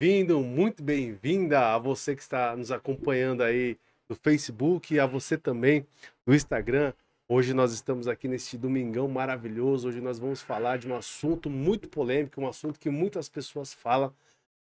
bem-vindo, muito bem-vinda a você que está nos acompanhando aí no Facebook e a você também no Instagram. Hoje nós estamos aqui neste domingão maravilhoso. Hoje nós vamos falar de um assunto muito polêmico, um assunto que muitas pessoas falam,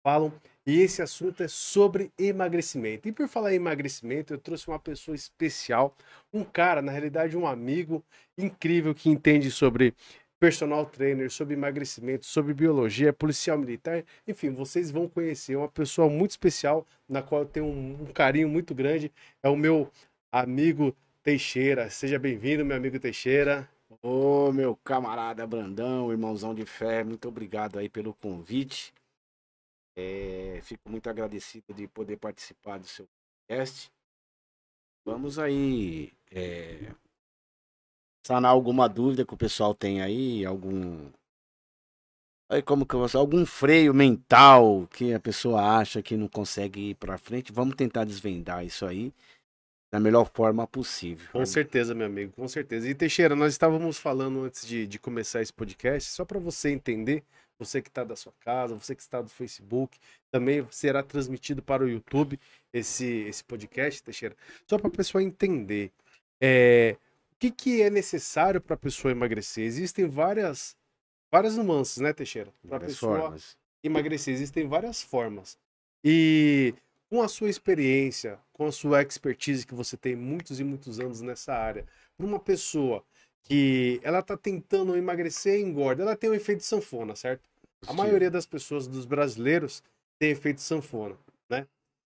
falam, e esse assunto é sobre emagrecimento. E por falar em emagrecimento, eu trouxe uma pessoa especial, um cara, na realidade um amigo incrível que entende sobre personal trainer, sobre emagrecimento, sobre biologia, policial militar. Enfim, vocês vão conhecer uma pessoa muito especial, na qual eu tenho um, um carinho muito grande. É o meu amigo Teixeira. Seja bem-vindo, meu amigo Teixeira. Ô, meu camarada Brandão, irmãozão de fé, muito obrigado aí pelo convite. É, fico muito agradecido de poder participar do seu podcast. Vamos aí é, sanar alguma dúvida que o pessoal tem aí, algum. Aí como que eu vou algum freio mental que a pessoa acha que não consegue ir para frente, vamos tentar desvendar isso aí da melhor forma possível. Com certeza, meu amigo, com certeza. E Teixeira, nós estávamos falando antes de, de começar esse podcast, só para você entender, você que está da sua casa, você que está do Facebook, também será transmitido para o YouTube esse, esse podcast, Teixeira. Só para a pessoa entender. É, que, que é necessário para a pessoa emagrecer? Existem várias, várias nuances, né, Teixeira? Para a pessoa formas. emagrecer, existem várias formas. E com a sua experiência, com a sua expertise que você tem muitos e muitos anos nessa área, para uma pessoa que ela está tentando emagrecer e engorda, ela tem um efeito sanfona, certo? A maioria das pessoas, dos brasileiros, tem efeito sanfona, né?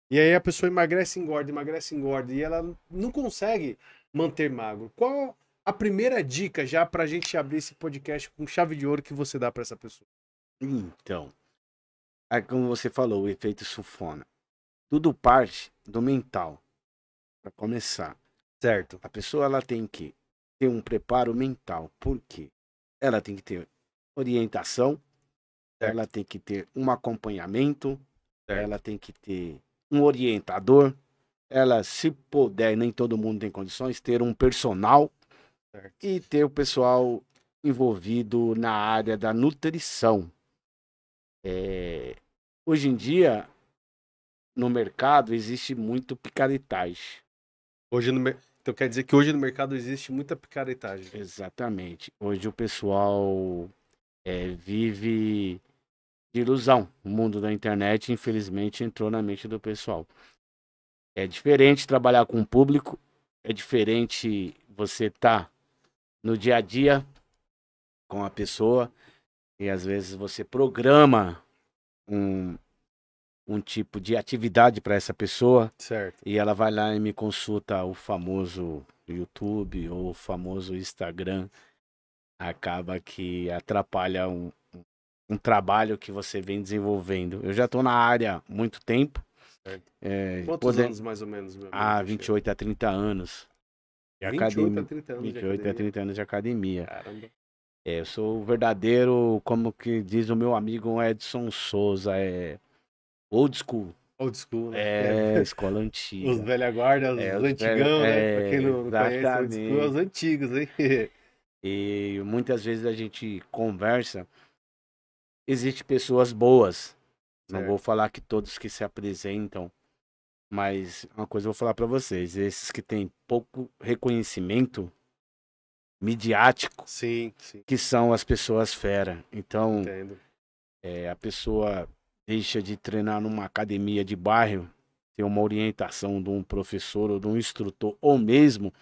E aí a pessoa emagrece, engorda, emagrece, engorda, e ela não consegue manter magro. Qual a primeira dica já para a gente abrir esse podcast com chave de ouro que você dá para essa pessoa? Então, é como você falou, o efeito sulfona. Tudo parte do mental, para começar. Certo. A pessoa ela tem que ter um preparo mental. Por quê? Ela tem que ter orientação, certo. ela tem que ter um acompanhamento, certo. ela tem que ter um orientador, ela, se puder, nem todo mundo tem condições, ter um personal certo. e ter o pessoal envolvido na área da nutrição. É... hoje em dia, no mercado, existe muito picaretagem. Hoje no Então quer dizer que hoje no mercado existe muita picaretagem. Exatamente. Hoje o pessoal é, vive de ilusão. O mundo da internet, infelizmente, entrou na mente do pessoal. É diferente trabalhar com o público, é diferente você estar tá no dia a dia com a pessoa e às vezes você programa um, um tipo de atividade para essa pessoa. Certo. E ela vai lá e me consulta o famoso YouTube ou o famoso Instagram. Acaba que atrapalha um, um trabalho que você vem desenvolvendo. Eu já estou na área há muito tempo. É, é, Quantos poder... anos mais ou menos? Meu ah, 28 a 30 anos. De 28 academia. a 30 anos 28 de academia. a 30 anos de academia. Caramba. É, eu sou o verdadeiro, como que diz o meu amigo Edson Souza, é old school. Old school, né? É, escola antiga. Os velha guarda, os é, antigão, é, né? Pra é, quem não é exatamente. conhece, school, os antigos, hein? E muitas vezes a gente conversa, existem pessoas boas, não é. vou falar que todos que se apresentam, mas uma coisa eu vou falar para vocês: esses que têm pouco reconhecimento midiático, sim, sim. que são as pessoas fera. Então, é, a pessoa deixa de treinar numa academia de bairro, ter uma orientação de um professor ou de um instrutor, ou mesmo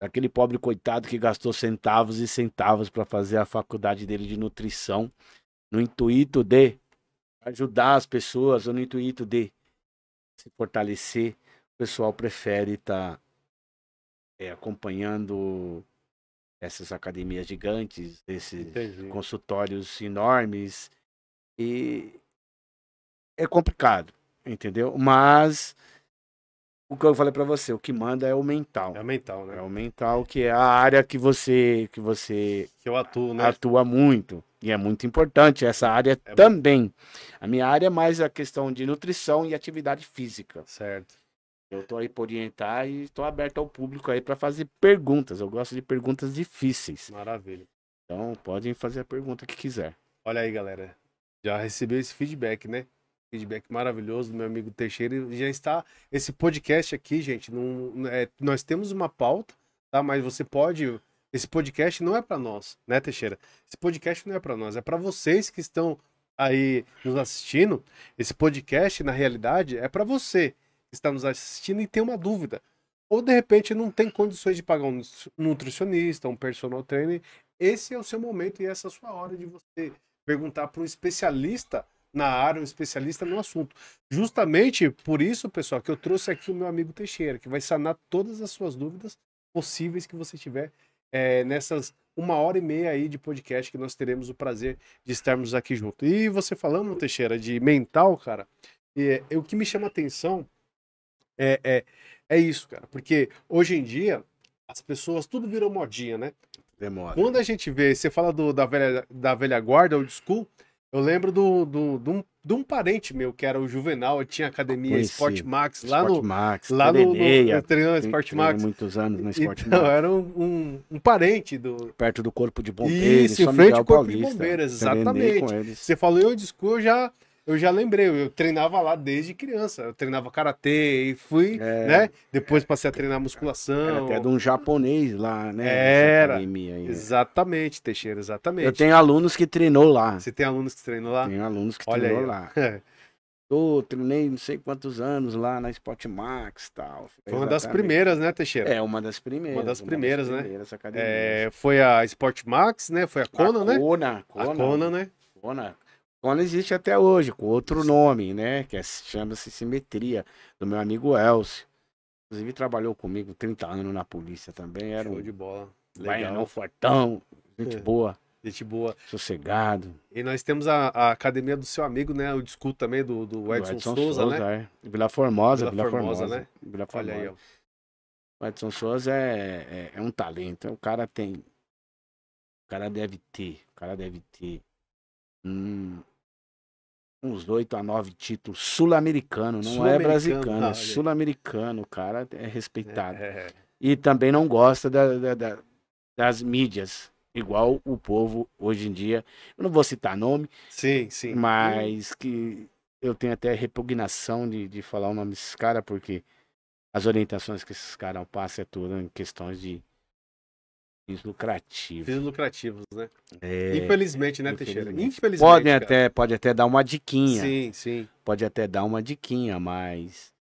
aquele pobre coitado que gastou centavos e centavos para fazer a faculdade dele de nutrição, no intuito de ajudar as pessoas ou no intuito de se fortalecer, o pessoal prefere estar tá, é, acompanhando essas academias gigantes, esses Entendi. consultórios enormes. E é complicado, entendeu? Mas o que eu falei para você, o que manda é o mental. É o mental, né? É o mental que é a área que você que você que eu atuo, né? atua muito. E é muito importante essa área é também. A minha área é mais a questão de nutrição e atividade física. Certo. Eu estou aí para orientar e estou aberto ao público aí para fazer perguntas. Eu gosto de perguntas difíceis. Maravilha. Então, podem fazer a pergunta que quiser. Olha aí, galera. Já recebeu esse feedback, né? Feedback maravilhoso do meu amigo Teixeira. Já está esse podcast aqui, gente. Num, é, nós temos uma pauta, tá? Mas você pode esse podcast não é para nós, né, Teixeira? Esse podcast não é para nós, é para vocês que estão aí nos assistindo. Esse podcast, na realidade, é para você que está nos assistindo e tem uma dúvida. Ou de repente não tem condições de pagar um nutricionista, um personal trainer. Esse é o seu momento e essa é a sua hora de você perguntar para um especialista na área, um especialista no assunto. Justamente por isso, pessoal, que eu trouxe aqui o meu amigo Teixeira, que vai sanar todas as suas dúvidas possíveis que você tiver é, nessas uma hora e meia aí de podcast que nós teremos o prazer de estarmos aqui junto. E você falando, Teixeira, de mental, cara, é, é o que me chama atenção é, é, é isso, cara. Porque hoje em dia, as pessoas, tudo virou modinha, né? Demora. Quando a gente vê, você fala do, da, velha, da velha guarda, old school, eu lembro do, do, do um, de um parente meu, que era o Juvenal, tinha academia ah, Sport Max lá Sport no. Max, lá no, no, treinando Sport Max. muitos anos no Sport então, Max. era um, um, um, parente do. Perto do Corpo de Bombeiros. Isso, em frente ao Corpo Paulista. de Bombeiros, exatamente. Você falou eu discurso, eu já eu já lembrei, eu treinava lá desde criança. Eu treinava karatê e fui, é, né? Depois passei a treinar musculação. Era até de um japonês lá, né? Era. Aí, né? exatamente, Teixeira, exatamente. Eu tenho alunos que treinou lá. Você tem alunos que treinou lá? Tenho alunos que Olha treinou aí. lá. Eu treinei não sei quantos anos lá na Spotmax e tal. Foi uma exatamente. das primeiras, né, Teixeira? É, uma das primeiras. Uma das primeiras, uma das primeiras né? Primeiras é, foi a Max, né? Foi a Kona, a Kona né? Kona, Kona. A Kona, né? Kona quando existe até hoje, com outro nome, né? Que é, chama-se Simetria, do meu amigo Elcio. Inclusive trabalhou comigo 30 anos na polícia também. Era Show um de bola. Legal. Baianão, fortão, gente é. boa. Gente boa. Sossegado. E nós temos a, a, academia do seu amigo, né? O discuto também do, do, Edson, do Edson Souza, Souza, né? É. Vila Formosa, Vila, Vila Formosa, Formosa, né? Vila Formosa. Olha aí, ó. O Edson Souza é, é, é, um talento. O é cara tem. O cara deve ter. O cara deve ter. Hum, uns oito a nove títulos sul-americano, não sul é brasileiro é tá, sul-americano, o cara é respeitado. É, é. E também não gosta da, da, da, das mídias, igual o povo hoje em dia. Eu não vou citar nome, sim, sim. mas que eu tenho até repugnação de, de falar o nome desses caras, porque as orientações que esses caras passam é tudo em questões de fins lucrativos. Fins lucrativos, né? É, infelizmente, né, Teixeira? Infelizmente. Podem até, pode até dar uma diquinha. Sim, sim. Pode até dar uma diquinha, mas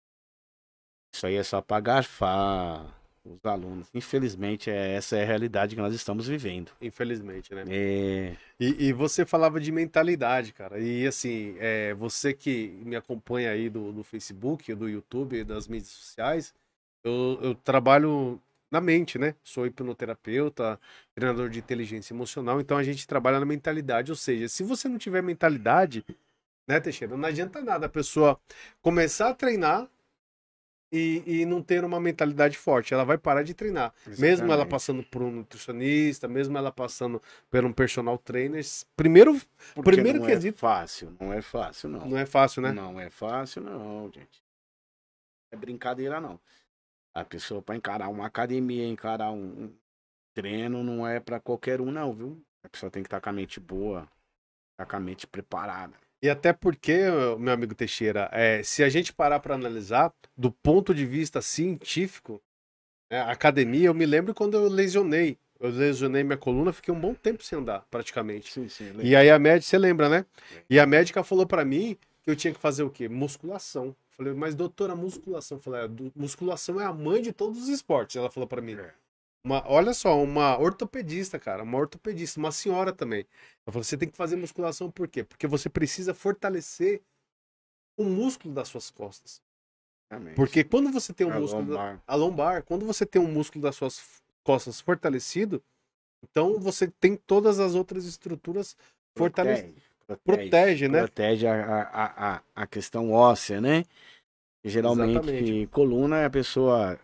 isso aí é só para garfar os alunos. Infelizmente, é, essa é a realidade que nós estamos vivendo. Infelizmente, né? É... E, e, você falava de mentalidade, cara. E assim, é, você que me acompanha aí do, do Facebook, do YouTube, das mídias sociais, eu, eu trabalho da mente, né? Sou hipnoterapeuta, treinador de inteligência emocional, então a gente trabalha na mentalidade. Ou seja, se você não tiver mentalidade, né, Teixeira, não adianta nada a pessoa começar a treinar e, e não ter uma mentalidade forte. Ela vai parar de treinar. Exatamente. Mesmo ela passando por um nutricionista, mesmo ela passando por um personal trainer. Primeiro, Porque primeiro não é quesito. É fácil, não é fácil, não. Não é fácil, né? Não é fácil, não, gente. É brincadeira, não. A pessoa para encarar uma academia, encarar um, treino, não é para qualquer um, não, viu? A pessoa tem que estar tá com a mente boa, estar tá com a mente preparada. E até porque, meu amigo Teixeira, é, se a gente parar para analisar do ponto de vista científico, é, academia, eu me lembro quando eu lesionei. Eu lesionei minha coluna, fiquei um bom tempo sem andar, praticamente. Sim, sim, e aí a médica, você lembra, né? E a médica falou para mim que eu tinha que fazer o quê? Musculação. Falei, mas doutora, musculação. Falei, é, musculação é a mãe de todos os esportes. Ela falou para mim. É. Uma, olha só, uma ortopedista, cara, uma ortopedista, uma senhora também. Ela falou, você tem que fazer musculação por quê? Porque você precisa fortalecer o músculo das suas costas. Exatamente. Porque quando você tem um a músculo lombar. Da, a lombar, quando você tem um músculo das suas costas fortalecido, então você tem todas as outras estruturas fortalecidas protege, né? Protege a, a, a, a questão óssea, né? Geralmente, Exatamente. coluna, é a pessoa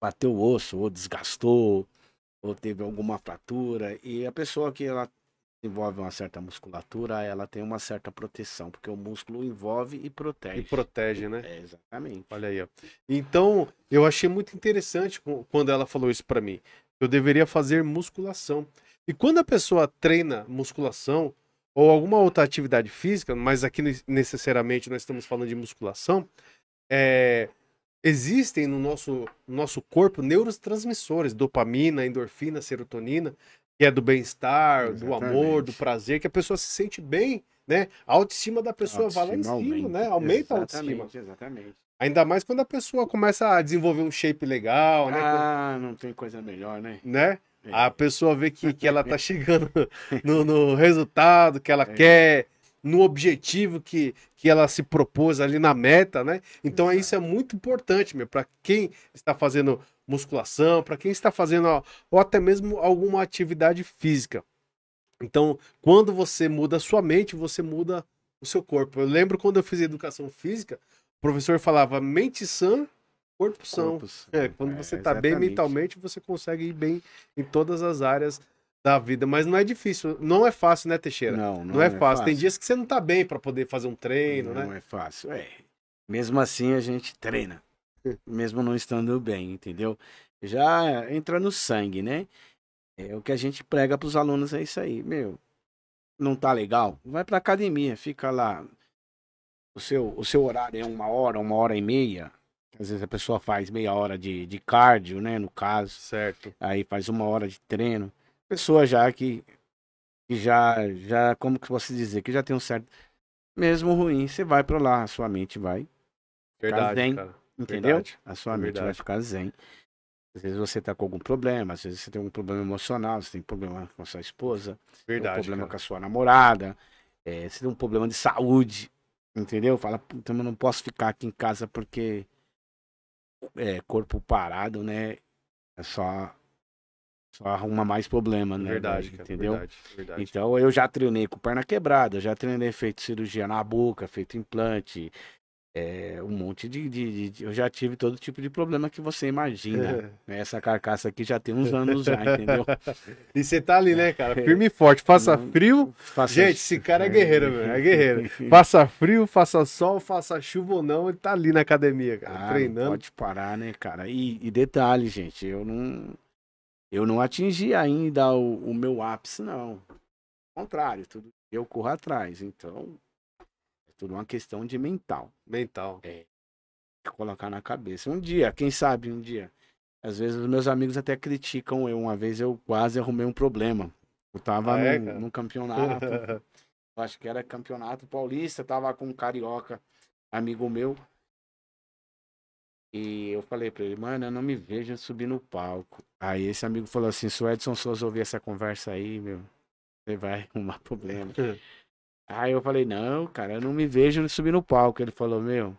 bateu o osso, ou desgastou, ou teve alguma fratura, e a pessoa que ela envolve uma certa musculatura, ela tem uma certa proteção, porque o músculo envolve e protege. E protege, né? É, exatamente. Olha aí, ó. Então, eu achei muito interessante quando ela falou isso para mim. Eu deveria fazer musculação. E quando a pessoa treina musculação, ou alguma outra atividade física, mas aqui necessariamente nós estamos falando de musculação, é, existem no nosso, nosso corpo neurotransmissores, dopamina, endorfina, serotonina, que é do bem-estar, do amor, do prazer, que a pessoa se sente bem, né? A autoestima da pessoa vai lá em cima, aumenta, né? Aumenta a autoestima. Exatamente. Ainda mais quando a pessoa começa a desenvolver um shape legal, né? Ah, quando... não tem coisa melhor, né? Né? A pessoa vê que, que ela tá chegando no, no resultado que ela é. quer, no objetivo que, que ela se propôs ali na meta, né? Então Exato. isso é muito importante, meu, para quem está fazendo musculação, para quem está fazendo ou até mesmo alguma atividade física. Então, quando você muda a sua mente, você muda o seu corpo. Eu lembro quando eu fiz educação física, o professor falava mente sã Corpo são. É, quando é, você está bem mentalmente, você consegue ir bem em todas as áreas da vida, mas não é difícil, não é fácil, né, Teixeira? Não, não, não é, fácil. é, fácil. Tem dias que você não está bem para poder fazer um treino, não né? Não é fácil, é. Mesmo assim a gente treina, mesmo não estando bem, entendeu? Já entra no sangue, né? É o que a gente prega para os alunos é isso aí, meu. Não tá legal? Vai para academia, fica lá. O seu, o seu horário é uma hora, uma hora e meia. Às vezes a pessoa faz meia hora de, de cardio, né? No caso. Certo. Aí faz uma hora de treino. Pessoa já que, que já, já, como que posso dizer? Que já tem um certo. Mesmo ruim, você vai para lá, a sua mente vai. Verdade, zen, cara. Entendeu? Verdade. A sua é mente Verdade. vai ficar zen. Às vezes você tá com algum problema, às vezes você tem um problema emocional, você tem problema com a sua esposa, Verdade, tem um problema cara. com a sua namorada, é, você tem um problema de saúde, entendeu? Fala, puta, eu não posso ficar aqui em casa porque é, corpo parado, né? É só só arruma mais problema, né? Verdade, cara, entendeu? Verdade, verdade. Então eu já treinei com perna quebrada, já treinei feito cirurgia na boca, feito implante, é, um monte de, de, de, Eu já tive todo tipo de problema que você imagina. Né? Essa carcaça aqui já tem uns anos já, entendeu? e você tá ali, né, cara? É. Firme e forte. Faça frio. Faça... Gente, esse cara é guerreiro, meu. É guerreiro. faça frio, faça sol, faça chuva ou não, ele tá ali na academia, cara, ah, treinando. Pode parar, né, cara? E, e, detalhe, gente, eu não. Eu não atingi ainda o, o meu ápice, não. Ao contrário, tudo eu corro atrás. Então, tudo uma questão de mental. Mental. É. Colocar na cabeça. Um dia, quem sabe um dia. Às vezes os meus amigos até criticam eu. Uma vez eu quase arrumei um problema. Eu tava ah, é, num, num campeonato. acho que era campeonato paulista. Tava com um carioca, amigo meu. E eu falei pra ele, mano, eu não me vejo subir no palco. Aí esse amigo falou assim, se o Edson Souza ouvir essa conversa aí, meu, você vai arrumar problema. Aí eu falei, não, cara, eu não me vejo subir no palco. Ele falou, meu.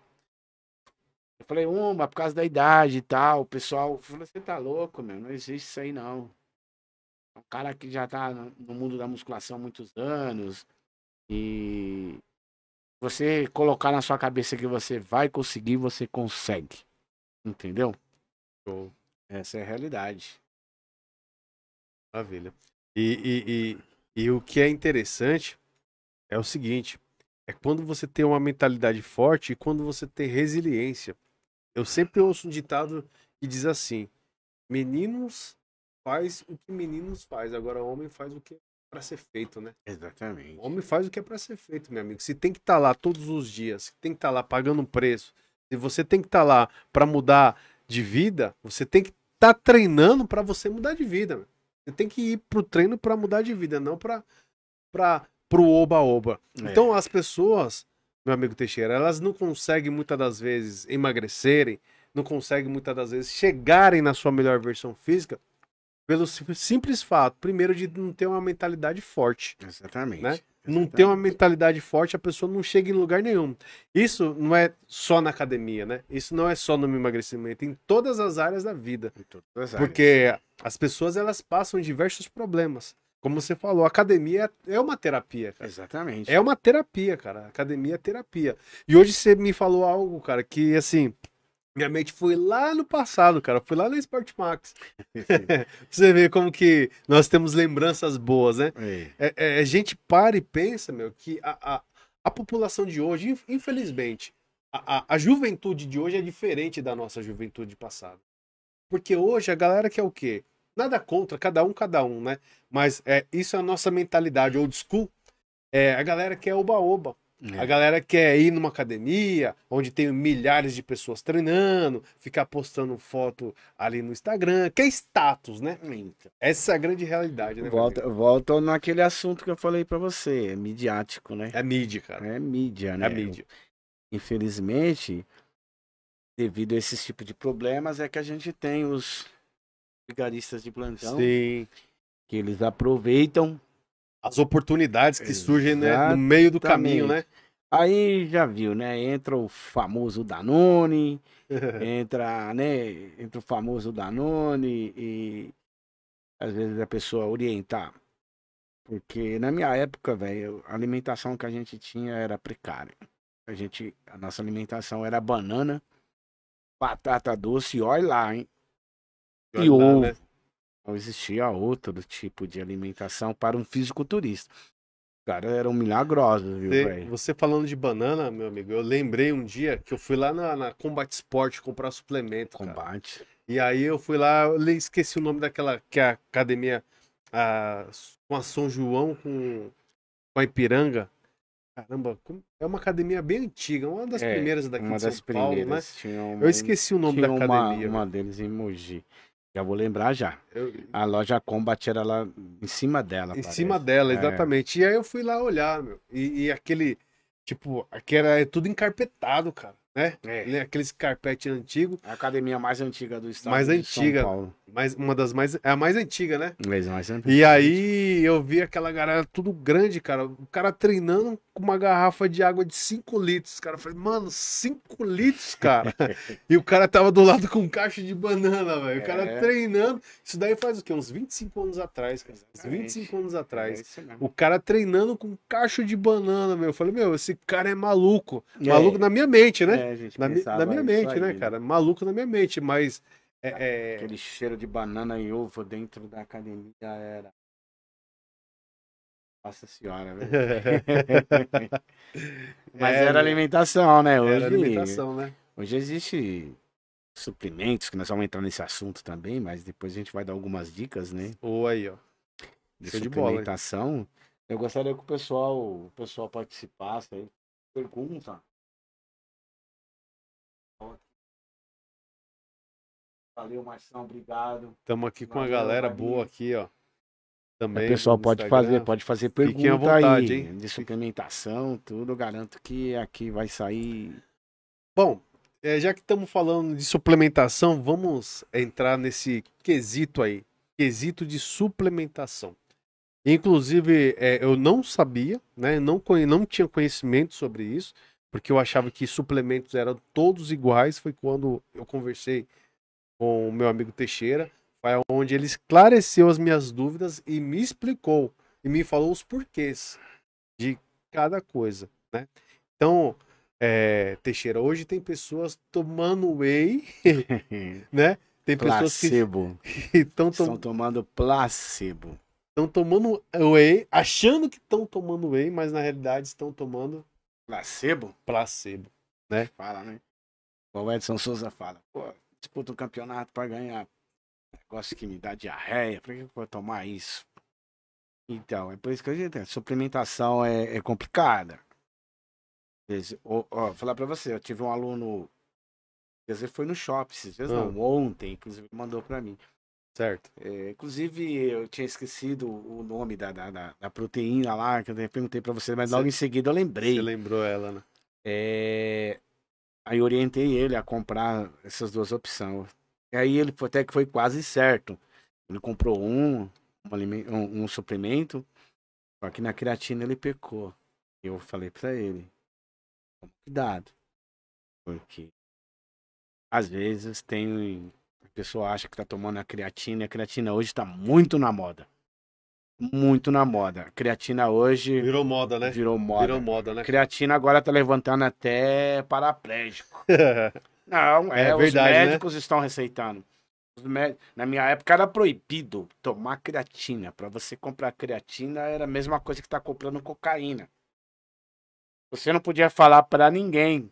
Eu falei, uma, por causa da idade e tal. O pessoal falou, você tá louco, meu, não existe isso aí não. É um cara que já tá no mundo da musculação há muitos anos. E você colocar na sua cabeça que você vai conseguir, você consegue. Entendeu? Show. Essa é a realidade. Maravilha. E, e, e, e o que é interessante é o seguinte: é quando você tem uma mentalidade forte e quando você tem resiliência. Eu sempre ouço um ditado que diz assim: meninos faz o que meninos faz, agora homem faz o que é para ser feito, né? Exatamente. homem faz o que é para ser feito, meu amigo. Se tem que estar tá lá todos os dias, se tem que estar tá lá pagando um preço, se você tem que estar tá lá para mudar de vida, você tem que estar tá treinando para você mudar de vida. Meu. Você tem que ir pro treino para mudar de vida, não para para pro oba-oba. É. Então as pessoas, meu amigo Teixeira, elas não conseguem muitas das vezes emagrecerem, não conseguem muitas das vezes chegarem na sua melhor versão física pelo simples fato, primeiro, de não ter uma mentalidade forte. Exatamente. Né? Não ter uma mentalidade forte, a pessoa não chega em lugar nenhum. Isso não é só na academia, né? Isso não é só no emagrecimento, em todas as áreas da vida. Porque áreas. as pessoas elas passam diversos problemas como você falou, academia é, é uma terapia, cara. Exatamente. É uma terapia, cara. Academia é terapia. E hoje você me falou algo, cara, que assim, minha mente foi lá no passado, cara. Foi lá na Sportmax. você vê como que nós temos lembranças boas, né? É, é, a é, é, gente para e pensa, meu, que a, a, a população de hoje, infelizmente, a, a, a juventude de hoje é diferente da nossa juventude passada. Porque hoje a galera quer o quê? Nada contra, cada um, cada um, né? Mas é, isso é a nossa mentalidade old school. É, a galera que é oba-oba. É. A galera quer ir numa academia onde tem milhares de pessoas treinando, ficar postando foto ali no Instagram, que é status, né? Essa é a grande realidade, né? Volta, volta naquele assunto que eu falei para você, é midiático, né? É mídia, cara. É mídia, né? É mídia. Infelizmente, devido a esses tipo de problemas, é que a gente tem os vigaristas de plantão. Sim. Que eles aproveitam. As oportunidades que surgem né, no meio do caminho, né? Aí já viu, né? Entra o famoso Danone, entra, né? Entra o famoso Danone e às vezes a pessoa orientar. Porque na minha época, velho, a alimentação que a gente tinha era precária. A gente, a nossa alimentação era banana, batata doce, e olha lá, hein? E né? ou não existia outro tipo de alimentação para um fisiculturista. Cara, eram milagrosos, viu, velho? Você falando de banana, meu amigo, eu lembrei um dia que eu fui lá na, na Combat Sport comprar suplemento. Combate. Cara. E aí eu fui lá, eu esqueci o nome daquela que é a academia a, com a São João com, com a Ipiranga. Caramba, é uma academia bem antiga, uma das é, primeiras daqui uma de São das Paulo, né? primeiras. né? eu esqueci o nome da academia. Uma, uma deles em Mogi. Já vou lembrar já. Eu... A loja Combat era lá em cima dela. Em parece. cima dela, é. exatamente. É. E aí eu fui lá olhar, meu. E, e aquele. Tipo, aqui era é tudo encarpetado, cara. Né? É. Aqueles carpete antigo. É a academia mais antiga do estado. Mais antiga. São Paulo. Mais, uma das mais. É a mais antiga, né? É, mais, mais antiga. E aí eu vi aquela galera tudo grande, cara. O cara treinando com uma garrafa de água de 5 litros. Cara, eu falei, mano, 5 litros, cara. e o cara tava do lado com um caixa de banana, velho. O cara é. treinando. Isso daí faz o quê? Uns 25 anos atrás, cara. Uns é 25 anos atrás. É o cara treinando com um cacho de banana, meu. Eu falei, meu, esse cara é maluco. É. Maluco na minha mente, né? É, na, mi na minha mente, né, aí, né, cara? Maluco na minha mente, mas. Aquele cheiro de banana e ovo dentro da academia era nossa senhora, velho. Mas é, era alimentação, né? Hoje, era alimentação, né? Hoje existe suplementos, que nós vamos entrar nesse assunto também, mas depois a gente vai dar algumas dicas, né? Ou aí, ó. De Show suplementação. De bola, eu gostaria que o pessoal, o pessoal participasse aí. Pergunta. Valeu, Marção, obrigado. Estamos aqui Valeu, com a galera boa aqui, ó. Também. O pessoal pode Instagram. fazer, pode fazer pergunta vontade, aí hein? de suplementação, tudo. Garanto que aqui vai sair. Bom, eh, já que estamos falando de suplementação, vamos entrar nesse quesito aí. Quesito de suplementação. Inclusive, é, eu não sabia, né? Não, não tinha conhecimento sobre isso, porque eu achava que suplementos eram todos iguais. Foi quando eu conversei com o meu amigo Teixeira. Foi onde ele esclareceu as minhas dúvidas e me explicou e me falou os porquês de cada coisa, né? Então, é, Teixeira, hoje tem pessoas tomando whey, né? Tem placebo. pessoas que estão tom... tomando placebo. Estão tomando whey, achando que estão tomando whey, mas na realidade estão tomando placebo. Placebo, né? Fala, né? O Edson Souza fala, pô, disputa um campeonato para ganhar Negócio que me dá diarreia. Pra que eu vou tomar isso? Então, é por isso que a gente, tem. suplementação é, é complicada. Vou falar pra você, eu tive um aluno. Às vezes foi no shopping, às vezes não, ah. ontem, inclusive, mandou pra mim. Certo. É, inclusive, eu tinha esquecido o nome da, da, da, da proteína lá, que eu perguntei pra você, mas certo. logo em seguida eu lembrei. Você lembrou ela, né? É... Aí orientei ele a comprar essas duas opções aí ele até que foi quase certo. Ele comprou um, um, um suplemento, só que na creatina ele pecou. Eu falei para ele, cuidado, porque às vezes tem a pessoa acha que tá tomando a creatina, a creatina hoje tá muito na moda. Muito na moda. A creatina hoje virou moda, né? Virou moda. Virou moda, né? A creatina agora tá levantando até paraplégico. Não, é, é verdade, os né? médicos né? estão receitando. Na minha época era proibido tomar creatina. Para você comprar creatina era a mesma coisa que tá comprando cocaína. Você não podia falar para ninguém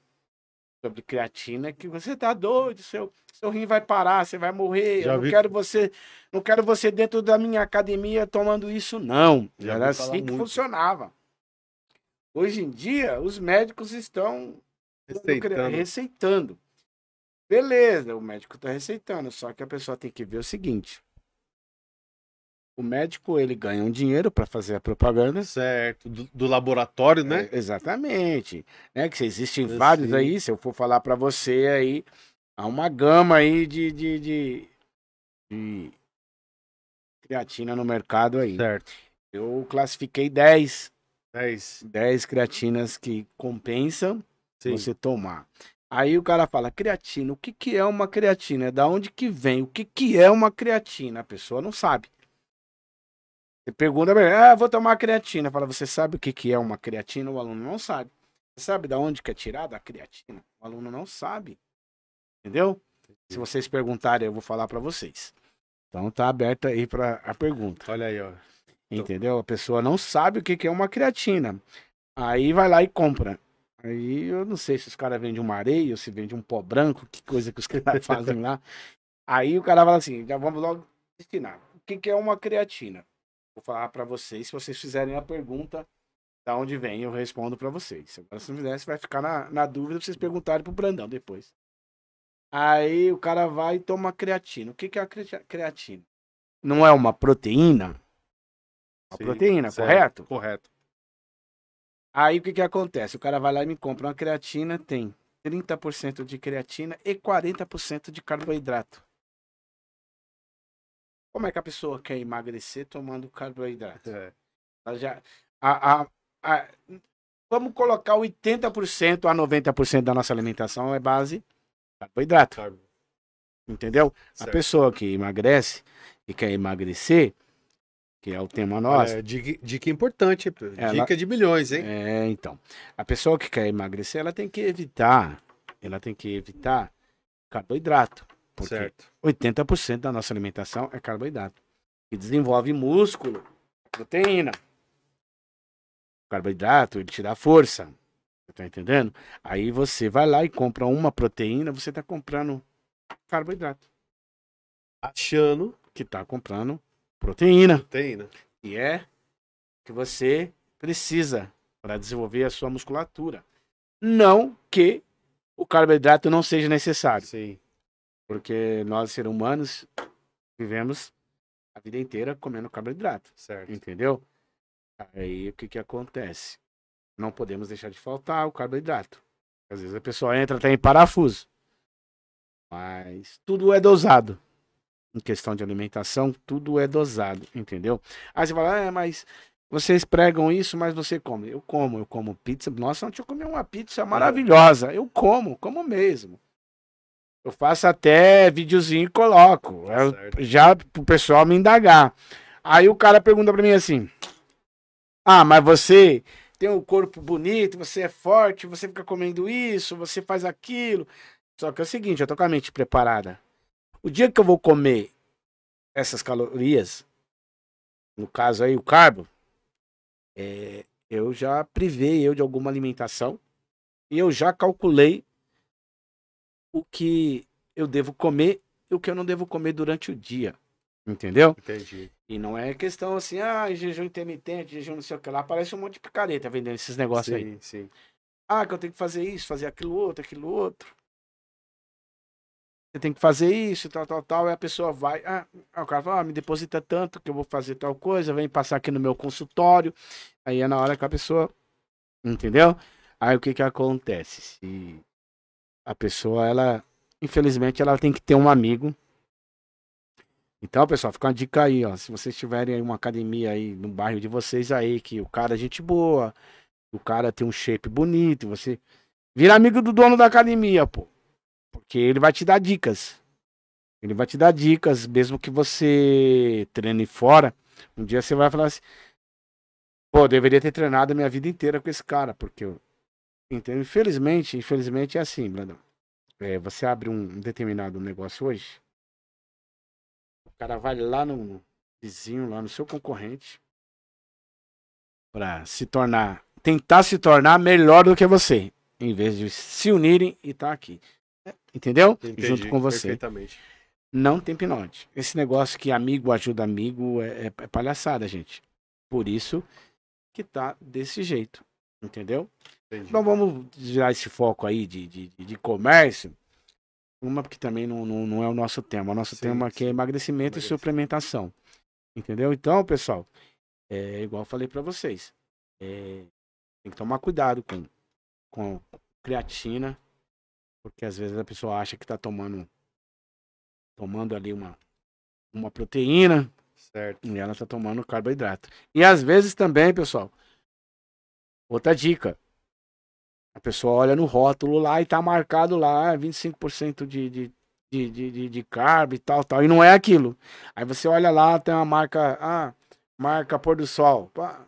sobre creatina que você tá doido, seu, seu rim vai parar, você vai morrer. Já eu não vi... quero você, não quero você dentro da minha academia tomando isso não. Já era assim que muito. funcionava. Hoje em dia os médicos estão receitando. receitando. Beleza, o médico tá receitando, só que a pessoa tem que ver o seguinte. O médico, ele ganha um dinheiro para fazer a propaganda. Certo, do, do laboratório, né? É, exatamente. Né, que existem eu vários aí, se eu for falar para você aí, há uma gama aí de, de, de, de creatina no mercado aí. Certo. Eu classifiquei 10. 10. 10 creatinas que compensam Sim. você tomar. Aí o cara fala, creatina, o que, que é uma creatina? É da onde que vem? O que, que é uma creatina? A pessoa não sabe. Você pergunta, ah, vou tomar creatina. Fala, você sabe o que, que é uma creatina? O aluno não sabe. Você sabe da onde que é tirada a creatina? O aluno não sabe. Entendeu? Se vocês perguntarem, eu vou falar para vocês. Então tá aberta aí para a pergunta. Olha aí, ó. Entendeu? A pessoa não sabe o que, que é uma creatina. Aí vai lá e compra. Aí eu não sei se os caras vendem uma areia ou se vende um pó branco, que coisa que os caras fazem lá. Aí o cara fala assim, já vamos logo ensinar. O que, que é uma creatina? Vou falar para vocês, se vocês fizerem a pergunta da onde vem, eu respondo para vocês. Agora se não fizer, você vai ficar na, na dúvida pra vocês perguntarem pro Brandão depois. Aí o cara vai e toma creatina. O que, que é a creatina? Não é uma proteína? Uma Sim, proteína, certo, correto? Correto. Aí o que, que acontece? O cara vai lá e me compra uma creatina, tem 30% de creatina e 40% de carboidrato. Como é que a pessoa quer emagrecer tomando carboidrato? É. Ela já, a, a, a, vamos colocar 80% a 90% da nossa alimentação é base carboidrato. Entendeu? Certo. A pessoa que emagrece e quer emagrecer, que é o tema nosso. É, dica, dica importante, ela, dica de milhões, hein? É, então. A pessoa que quer emagrecer, ela tem que evitar, ela tem que evitar carboidrato. Porque certo. 80% da nossa alimentação é carboidrato. E desenvolve músculo, proteína. O carboidrato, ele te dá força. Tá entendendo? Aí você vai lá e compra uma proteína, você tá comprando carboidrato. Achando que tá comprando proteína. Proteína. E é que você precisa para desenvolver a sua musculatura. Não que o carboidrato não seja necessário. Sim. Porque nós, seres humanos, vivemos a vida inteira comendo carboidrato. Certo. Entendeu? Aí o que, que acontece? Não podemos deixar de faltar o carboidrato. Às vezes a pessoa entra até em parafuso. Mas tudo é dosado em questão de alimentação, tudo é dosado, entendeu? Aí você fala, ah, é, mas vocês pregam isso, mas você come. Eu como, eu como pizza. Nossa, ontem eu comi uma pizza maravilhosa. Eu como, como mesmo. Eu faço até videozinho e coloco. Tá já pro pessoal me indagar. Aí o cara pergunta pra mim assim: Ah, mas você tem um corpo bonito, você é forte, você fica comendo isso, você faz aquilo. Só que é o seguinte, eu tô com a mente preparada. O dia que eu vou comer essas calorias, no caso aí o carbo, é, eu já privei eu de alguma alimentação e eu já calculei o que eu devo comer e o que eu não devo comer durante o dia. Entendeu? Entendi. E não é questão assim, ah, jejum intermitente, jejum não sei o que lá. Parece um monte de picareta vendendo esses negócios sim, aí. Sim, sim. Ah, que eu tenho que fazer isso, fazer aquilo outro, aquilo outro você tem que fazer isso, tal, tal, tal. E a pessoa vai, ah, ah, o cara fala, ah, me deposita tanto que eu vou fazer tal coisa, vem passar aqui no meu consultório. Aí é na hora que a pessoa, entendeu? Aí o que que acontece? Se a pessoa, ela, infelizmente, ela tem que ter um amigo. Então, pessoal, fica uma dica aí, ó. Se vocês tiverem aí uma academia aí no bairro de vocês aí, que o cara é gente boa, o cara tem um shape bonito, você vira amigo do dono da academia, pô. Porque ele vai te dar dicas. Ele vai te dar dicas, mesmo que você treine fora. Um dia você vai falar assim: pô, eu deveria ter treinado a minha vida inteira com esse cara, porque eu. Então, infelizmente, infelizmente é assim, Brandão. É, você abre um determinado negócio hoje, o cara vai lá no vizinho, lá no seu concorrente, para se tornar, tentar se tornar melhor do que você, em vez de se unirem e estar tá aqui. Entendeu? Entendi, Junto com você. Perfeitamente. Não tem pinote. Esse negócio que amigo ajuda amigo é, é, é palhaçada, gente. Por isso que tá desse jeito. Entendeu? Entendi. Então vamos desviar esse foco aí de, de, de comércio. Uma porque também não, não, não, é o nosso tema. O nosso sim, tema aqui é emagrecimento, emagrecimento e suplementação. Entendeu? Então, pessoal, é igual eu falei para vocês. É, tem que tomar cuidado com, com creatina, porque às vezes a pessoa acha que tá tomando tomando ali uma uma proteína, certo? E ela tá tomando carboidrato. E às vezes também, pessoal, outra dica. A pessoa olha no rótulo lá e tá marcado lá 25% de, de de, de, de, de carbo e tal, tal. E não é aquilo. Aí você olha lá, tem uma marca, ah, marca pôr do sol. Pá.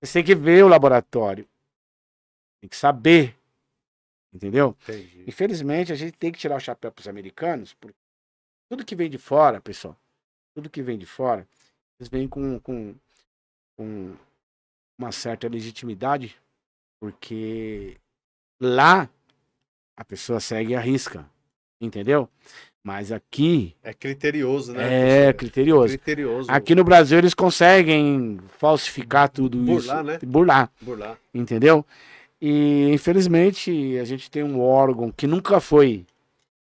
Você tem que ver o laboratório. Tem que saber Entendeu? Entendi. Infelizmente, a gente tem que tirar o chapéu para os americanos, porque tudo que vem de fora, pessoal, tudo que vem de fora, eles vêm com, com, com uma certa legitimidade, porque lá a pessoa segue e arrisca, entendeu? Mas aqui. É criterioso, né? É, criterioso. criterioso. Aqui no Brasil eles conseguem falsificar tudo burlar, isso. Burlar, né? Burlar. Burlar. Entendeu? E infelizmente a gente tem um órgão que nunca foi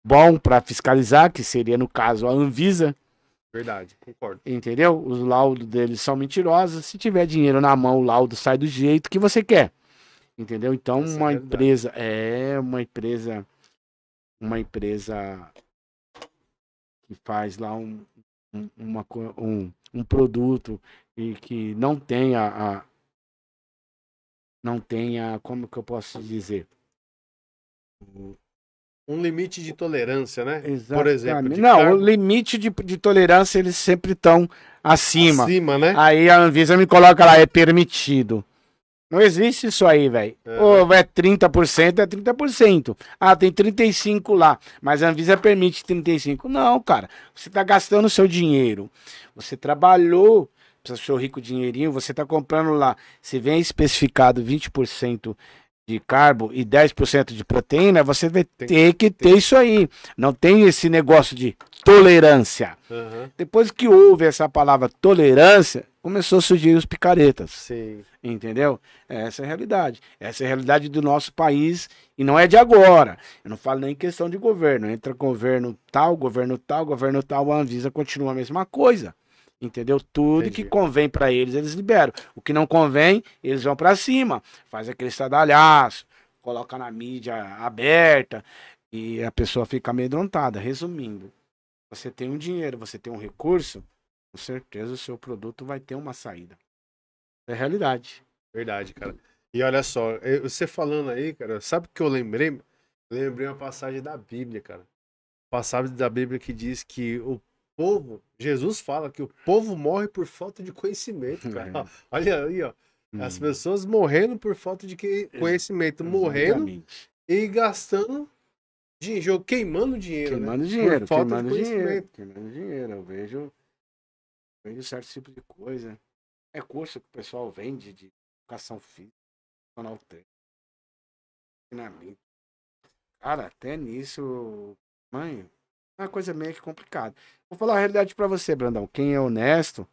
bom para fiscalizar, que seria no caso a Anvisa. Verdade, concordo. Entendeu? Os laudos deles são mentirosos. Se tiver dinheiro na mão, o laudo sai do jeito que você quer. Entendeu? Então Essa é uma é empresa é uma empresa uma empresa que faz lá um, um, uma, um, um produto e que não tem a, a não tenha, como que eu posso dizer? Um limite de tolerância, né? Exatamente. Por exemplo. Não, cargo... o limite de, de tolerância eles sempre estão acima. Acima, né? Aí a Anvisa me coloca lá, é permitido. Não existe isso aí, velho. É. Ou né? é 30%, é 30%. Ah, tem 35% lá, mas a Anvisa permite 35%. Não, cara. Você está gastando o seu dinheiro. Você trabalhou seu rico dinheirinho, você está comprando lá, se vem especificado 20% de carbo e 10% de proteína, você vai ter que ter isso aí. Não tem esse negócio de tolerância. Uhum. Depois que houve essa palavra tolerância, começou a surgir os picaretas. Sim. Entendeu? Essa é a realidade. Essa é a realidade do nosso país e não é de agora. Eu não falo nem questão de governo. Entra governo tal, governo tal, governo tal, a Anvisa continua a mesma coisa. Entendeu? Tudo Entendi. que convém para eles, eles liberam. O que não convém, eles vão para cima. Faz aquele estadalhaço, coloca na mídia aberta e a pessoa fica amedrontada. Resumindo, você tem um dinheiro, você tem um recurso, com certeza o seu produto vai ter uma saída. É realidade. Verdade, cara. E olha só, você falando aí, cara, sabe o que eu lembrei? Lembrei uma passagem da Bíblia, cara. Passagem da Bíblia que diz que o povo, Jesus fala que o povo morre por falta de conhecimento, é. cara. Uhum. Olha aí, ó. Uhum. As hum. pessoas morrendo por falta de conhecimento, morrendo e gastando dinheiro, queimando dinheiro. Né? Queimando né? dinheiro, por falta queimando de dinheiro. Queimando dinheiro. Eu vejo, vejo certo tipo de coisa. É curso que o pessoal vende de educação física, canal treinamento. Cara, até nisso, mãe, é uma coisa meio que complicada. Vou falar a realidade para você, Brandão. Quem é honesto.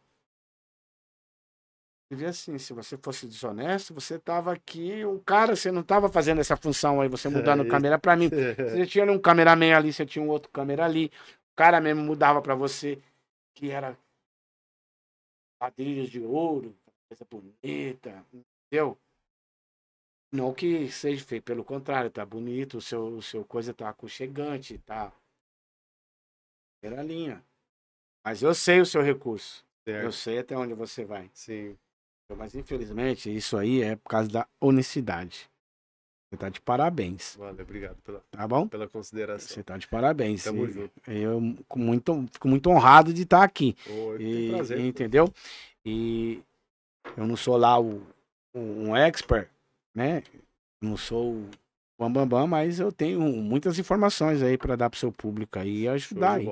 Seria assim, se você fosse desonesto, você tava aqui, o cara, você não tava fazendo essa função aí, você mudando é, câmera para mim. Você tinha um cameraman ali, você tinha um outro câmera ali. O cara mesmo mudava para você, que era ladrilhos de ouro, coisa bonita, entendeu? Não que seja feio, pelo contrário, tá bonito, o seu, o seu coisa tá aconchegante, tá primeira linha. Mas eu sei o seu recurso. Certo. Eu sei até onde você vai. Sim. Mas infelizmente isso aí é por causa da honestidade. Você tá de parabéns. Valeu, obrigado pela, tá bom? pela consideração. Você tá de parabéns. Tamo e, junto. Eu fico muito, fico muito honrado de estar tá aqui. Oh, e, prazer, entendeu? E eu não sou lá o, um expert, né? não sou Bambambam, bam, bam, mas eu tenho muitas informações aí para dar para o seu público aí e ajudar aí.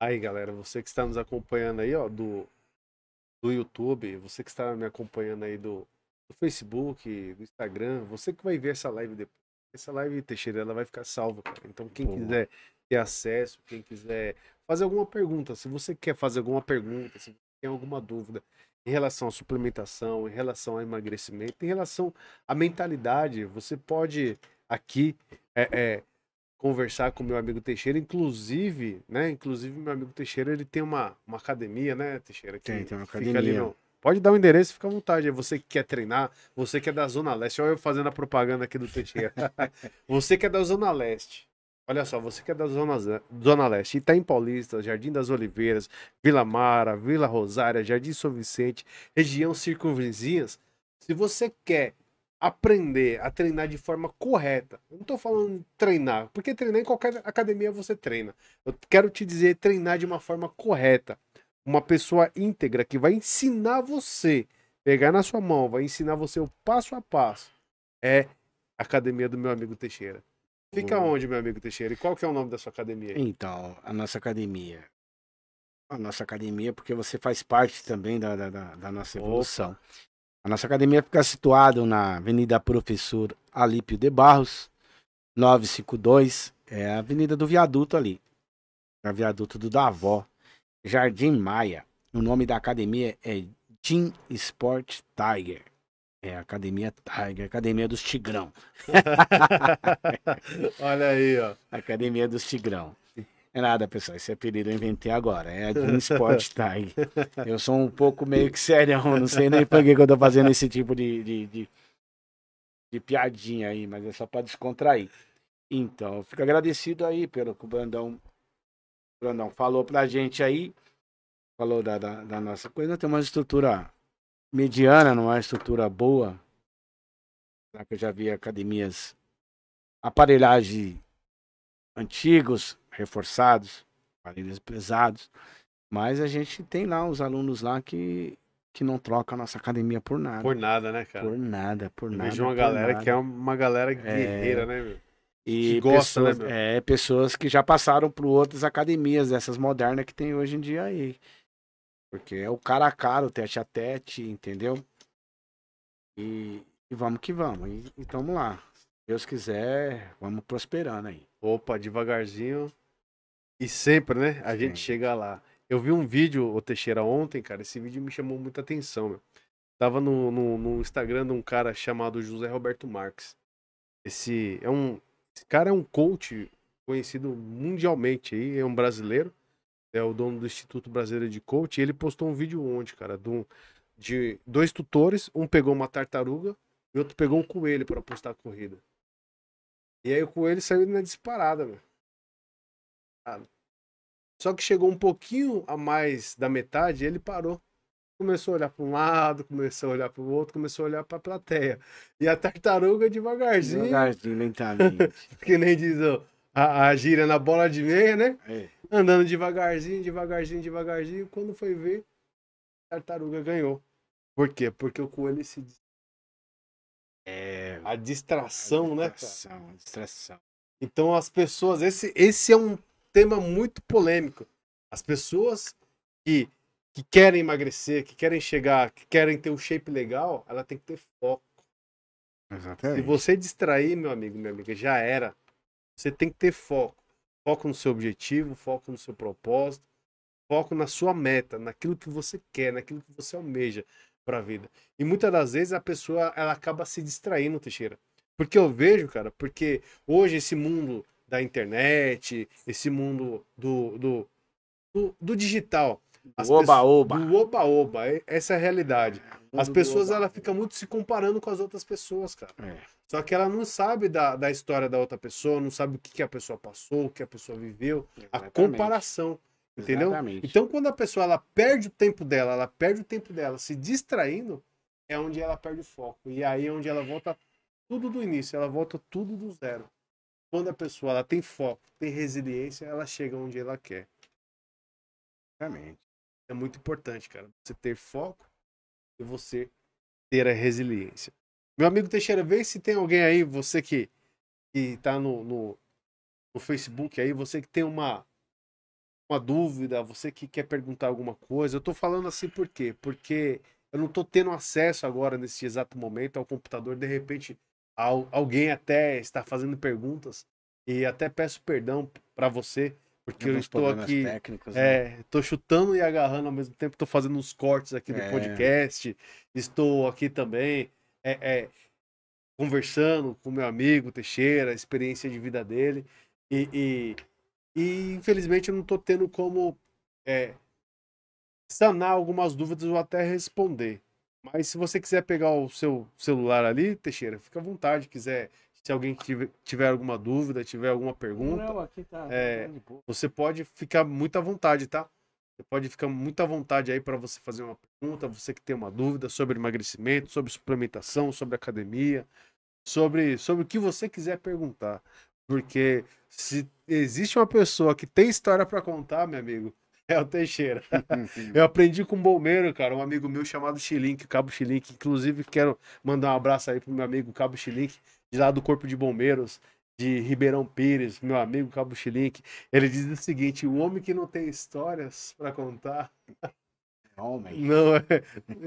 Aí, galera, você que está nos acompanhando aí, ó, do, do YouTube, você que está me acompanhando aí do, do Facebook, do Instagram, você que vai ver essa live depois. Essa live, Teixeira, ela vai ficar salva, cara. Então, quem Pô. quiser ter acesso, quem quiser fazer alguma pergunta, se você quer fazer alguma pergunta, se tem alguma dúvida em relação à suplementação, em relação ao emagrecimento, em relação à mentalidade, você pode aqui é, é, conversar com meu amigo Teixeira, inclusive, né? Inclusive, meu amigo Teixeira, ele tem uma, uma academia, né, Teixeira? tem, tem uma academia. Pode dar o um endereço, fica à vontade. É você que quer treinar, você que é da Zona Leste. Olha eu fazendo a propaganda aqui do Teixeira. você que é da Zona Leste. Olha só, você que é da Zona, Zona Leste, Itaim tá Paulista, Jardim das Oliveiras, Vila Mara, Vila Rosária, Jardim São Vicente, região circunvizinhas. Se você quer aprender a treinar de forma correta. Eu não estou falando treinar, porque treinar em qualquer academia você treina. Eu quero te dizer treinar de uma forma correta. Uma pessoa íntegra que vai ensinar você, pegar na sua mão, vai ensinar você o passo a passo. É a academia do meu amigo Teixeira. Fica hum. onde, meu amigo Teixeira? E qual que é o nome da sua academia? Então, a nossa academia. A nossa academia, porque você faz parte também da, da, da nossa evolução. Opa. A nossa academia fica situada na Avenida Professor Alípio de Barros, 952, é a Avenida do Viaduto ali. É Viaduto do Davó, Jardim Maia. O nome da academia é Team Sport Tiger. É a Academia Tiger, Academia dos Tigrão. Olha aí, ó. Academia dos Tigrão. É nada, pessoal. Esse apelido eu inventei agora. É um Sport Tag. Eu sou um pouco meio que sério, não sei nem por que, eu tô fazendo esse tipo de, de, de, de piadinha aí, mas é só para descontrair. Então, eu fico agradecido aí pelo que o Brandão, Brandão falou pra gente aí. Falou da, da, da nossa coisa. Tem uma estrutura mediana, não é uma estrutura boa. Eu já vi academias, aparelhagem antigos, reforçados, aparelhos pesados, mas a gente tem lá os alunos lá que, que não trocam a nossa academia por nada. Por nada, né, cara? Por nada, por Eu nada. Vejo uma galera nada. que é uma galera é. guerreira, é... né, meu? E que gosta, né, pessoas, né, meu? É, pessoas que já passaram por outras academias, dessas modernas que tem hoje em dia aí. Porque é o cara a cara, o tete a tete, entendeu? E, e vamos que vamos. E, e tamo lá. Se Deus quiser, vamos prosperando aí. Opa, devagarzinho. E sempre, né? A Sim. gente chega lá. Eu vi um vídeo, o Teixeira, ontem, cara. Esse vídeo me chamou muita atenção, meu. Tava no, no, no Instagram de um cara chamado José Roberto Marques. Esse é um. Esse cara é um coach conhecido mundialmente aí, é um brasileiro. É o dono do Instituto Brasileiro de Coach. E ele postou um vídeo ontem, cara, de, um, de dois tutores. Um pegou uma tartaruga e outro pegou um coelho para apostar a corrida. E aí o coelho saiu na disparada, meu. Só que chegou um pouquinho a mais da metade, ele parou. Começou a olhar para um lado, começou a olhar para o outro, começou a olhar para a plateia. E a tartaruga devagarzinho. Devagarzinho, lentamente. que nem diz ó, a, a gira na bola de meia, né? É. Andando devagarzinho, devagarzinho, devagarzinho. Quando foi ver, a tartaruga ganhou. Por quê? Porque o coelho se. É. A distração, a distração né? Cara? A distração. Então as pessoas. Esse, esse é um tema muito polêmico. As pessoas que, que querem emagrecer, que querem chegar, que querem ter um shape legal, ela tem que ter foco. Exatamente. Se você distrair, meu amigo, minha amiga, já era. Você tem que ter foco. Foco no seu objetivo, foco no seu propósito, foco na sua meta, naquilo que você quer, naquilo que você almeja para a vida. E muitas das vezes a pessoa ela acaba se distraindo, Teixeira. Porque eu vejo, cara, porque hoje esse mundo da internet, esse mundo do, do, do, do digital. As oba-oba. Do oba-oba. Essa é a realidade. As pessoas, ela fica muito se comparando com as outras pessoas, cara. É. Só que ela não sabe da, da história da outra pessoa, não sabe o que, que a pessoa passou, o que a pessoa viveu. Exatamente. A comparação. Entendeu? Exatamente. Então, quando a pessoa ela perde o tempo dela, ela perde o tempo dela se distraindo, é onde ela perde o foco. E aí é onde ela volta tudo do início, ela volta tudo do zero quando a pessoa ela tem foco, tem resiliência, ela chega onde ela quer. Realmente. É muito importante, cara. Você ter foco e você ter a resiliência. Meu amigo Teixeira, vê se tem alguém aí, você que, que tá no, no, no Facebook aí, você que tem uma, uma dúvida, você que quer perguntar alguma coisa. Eu estou falando assim por quê? Porque eu não estou tendo acesso agora, nesse exato momento, ao computador. De repente, Al, alguém até está fazendo perguntas e até peço perdão para você, porque eu estou aqui. Técnicos, é, né? Tô chutando e agarrando ao mesmo tempo, estou fazendo uns cortes aqui do é. podcast, estou aqui também. É, é, conversando com meu amigo Teixeira, a experiência de vida dele. E, e, e infelizmente eu não estou tendo como é, sanar algumas dúvidas ou até responder. Mas se você quiser pegar o seu celular ali, Teixeira, fica à vontade. Quiser, se alguém tiver, tiver alguma dúvida, tiver alguma pergunta, não, tá, é, você pode ficar muito à vontade, tá? Você pode ficar muito à vontade aí para você fazer uma pergunta, você que tem uma dúvida sobre emagrecimento, sobre suplementação, sobre academia, sobre, sobre o que você quiser perguntar. Porque se existe uma pessoa que tem história para contar, meu amigo, É o Teixeira. eu aprendi com um bombeiro, cara, um amigo meu chamado Chilink, Cabo Chilink. Inclusive, quero mandar um abraço aí pro meu amigo Cabo Chilink, de lá do Corpo de Bombeiros, de Ribeirão Pires, meu amigo Cabo Chilink. Ele diz o seguinte: o homem que não tem histórias para contar. É homem. Não é,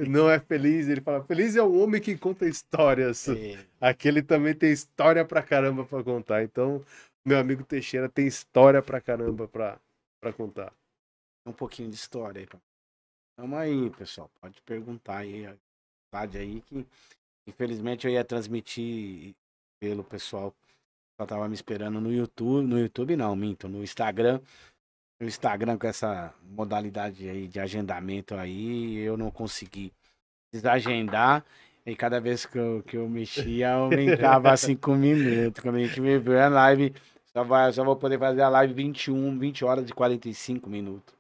não é feliz. Ele fala: feliz é o homem que conta histórias. É. Aquele também tem história pra caramba pra contar. Então, meu amigo Teixeira tem história pra caramba pra, pra contar um pouquinho de história aí. Tamo aí, pessoal. Pode perguntar aí tarde aí que infelizmente eu ia transmitir pelo pessoal que tava me esperando no YouTube, no YouTube não, minto, no Instagram. No Instagram com essa modalidade aí de agendamento aí, eu não consegui desagendar. E cada vez que eu, que eu mexia, aumentava 5 minutos. Quando a gente me viu a live, só, vai, só vou poder fazer a live 21, 20 horas e 45 minutos.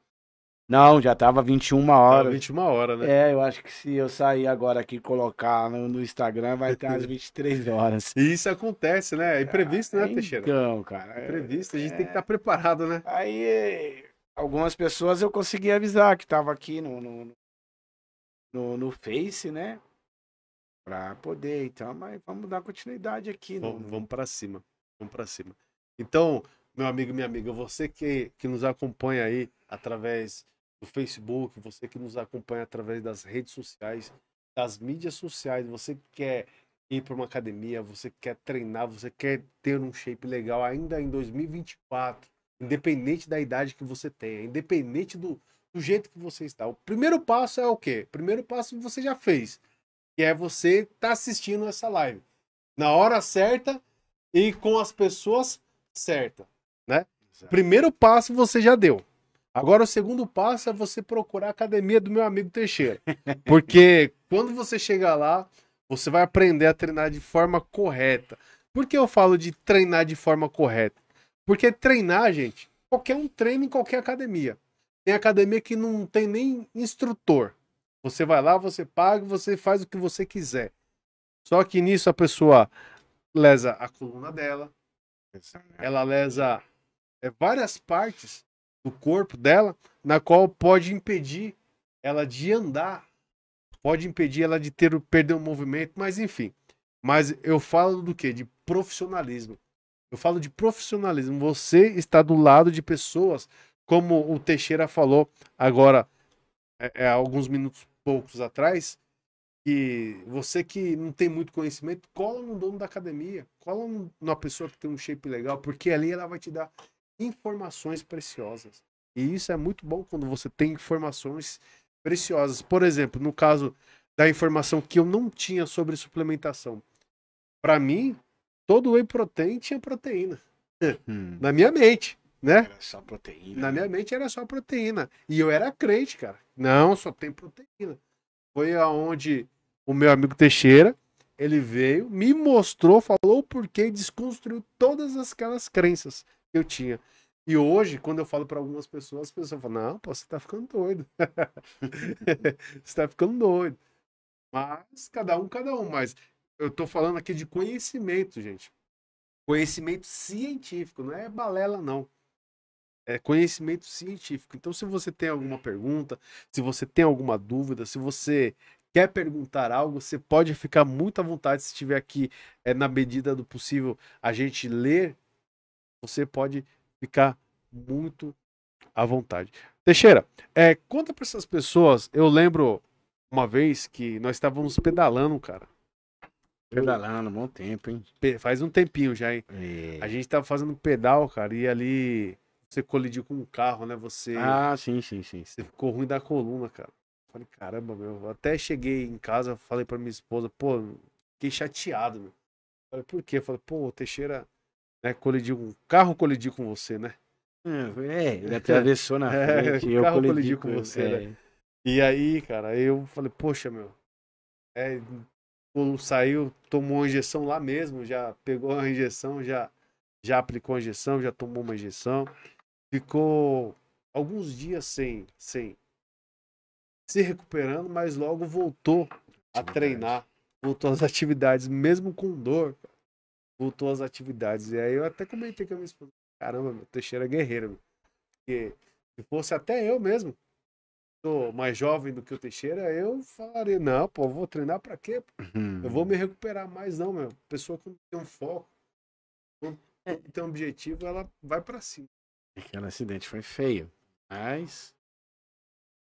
Não, já tava 21 horas. Tava 21 horas, né? É, eu acho que se eu sair agora aqui e colocar no, no, Instagram, vai estar às 23 horas. E isso acontece, né? É imprevisto, né, ah, Teixeira? Então, cara. É, é imprevisto, a gente é... tem que estar é. tá preparado, né? Aí, algumas pessoas eu consegui avisar que tava aqui no, no, no, no Face, né? Pra poder, então, mas vamos dar continuidade aqui. Vamos, no... vamos para cima, vamos para cima. Então, meu amigo, minha amiga, você que, que nos acompanha aí através do Facebook, você que nos acompanha através das redes sociais, das mídias sociais, você que quer ir para uma academia, você que quer treinar, você quer ter um shape legal ainda em 2024, independente da idade que você tenha, independente do, do jeito que você está. O primeiro passo é o quê? O primeiro passo você já fez, que é você estar tá assistindo essa live na hora certa e com as pessoas certas, né? Primeiro passo você já deu. Agora, o segundo passo é você procurar a academia do meu amigo Teixeira. Porque quando você chegar lá, você vai aprender a treinar de forma correta. Por que eu falo de treinar de forma correta? Porque treinar, gente, qualquer um treina em qualquer academia. Tem academia que não tem nem instrutor. Você vai lá, você paga, você faz o que você quiser. Só que nisso a pessoa lesa a coluna dela, ela lesa é, várias partes do corpo dela, na qual pode impedir ela de andar, pode impedir ela de ter perder o movimento, mas enfim. Mas eu falo do que? De profissionalismo. Eu falo de profissionalismo. Você está do lado de pessoas, como o Teixeira falou agora, é, é, alguns minutos poucos atrás, que você que não tem muito conhecimento, cola no dono da academia, cola numa pessoa que tem um shape legal, porque ali ela vai te dar informações preciosas. E isso é muito bom quando você tem informações preciosas. Por exemplo, no caso da informação que eu não tinha sobre suplementação. Para mim, todo whey protein tinha proteína. Hum. Na minha mente, né? Era só proteína. Na né? minha mente era só proteína. E eu era crente, cara. Não, só tem proteína. Foi aonde o meu amigo Teixeira, ele veio, me mostrou, falou o porquê e desconstruiu todas aquelas crenças eu tinha. E hoje, quando eu falo para algumas pessoas, as pessoas falam: não, pô, você tá ficando doido. você tá ficando doido. Mas cada um, cada um. Mas eu tô falando aqui de conhecimento, gente. Conhecimento científico, não é balela, não. É conhecimento científico. Então, se você tem alguma pergunta, se você tem alguma dúvida, se você quer perguntar algo, você pode ficar muito à vontade se estiver aqui, é, na medida do possível, a gente ler você pode ficar muito à vontade. Teixeira, é, conta para essas pessoas. Eu lembro uma vez que nós estávamos pedalando, cara. Pedalando, um bom tempo, hein? Faz um tempinho já, hein? É. A gente estava fazendo pedal, cara, e ali você colidiu com um carro, né? Você. Ah, sim, sim, sim. Você ficou ruim da coluna, cara. Falei, caramba, meu. Até cheguei em casa, falei pra minha esposa, pô, fiquei chateado, meu. Falei, por quê? Falei, pô, Teixeira né? Colidiu, um carro colidiu com você, né? É, é ele é. atravessou na é, frente. É, e eu carro colidi, colidi com, com você, é. né? E aí, cara, eu falei, poxa, meu. É, saiu, tomou uma injeção lá mesmo, já pegou a injeção, já, já aplicou a injeção, já tomou uma injeção. Ficou alguns dias sem, sem se recuperando, mas logo voltou a treinar, voltou às atividades, mesmo com dor voltou às atividades. E aí eu até comentei com a minha esposa, caramba, meu, Teixeira é guerreiro. Meu. Porque se fosse até eu mesmo, estou mais jovem do que o Teixeira, eu falaria, não, pô, vou treinar para quê? Eu vou me recuperar mais não, meu. Pessoa que não tem um foco, não é. tem um objetivo, ela vai para cima. Aquele acidente foi feio, mas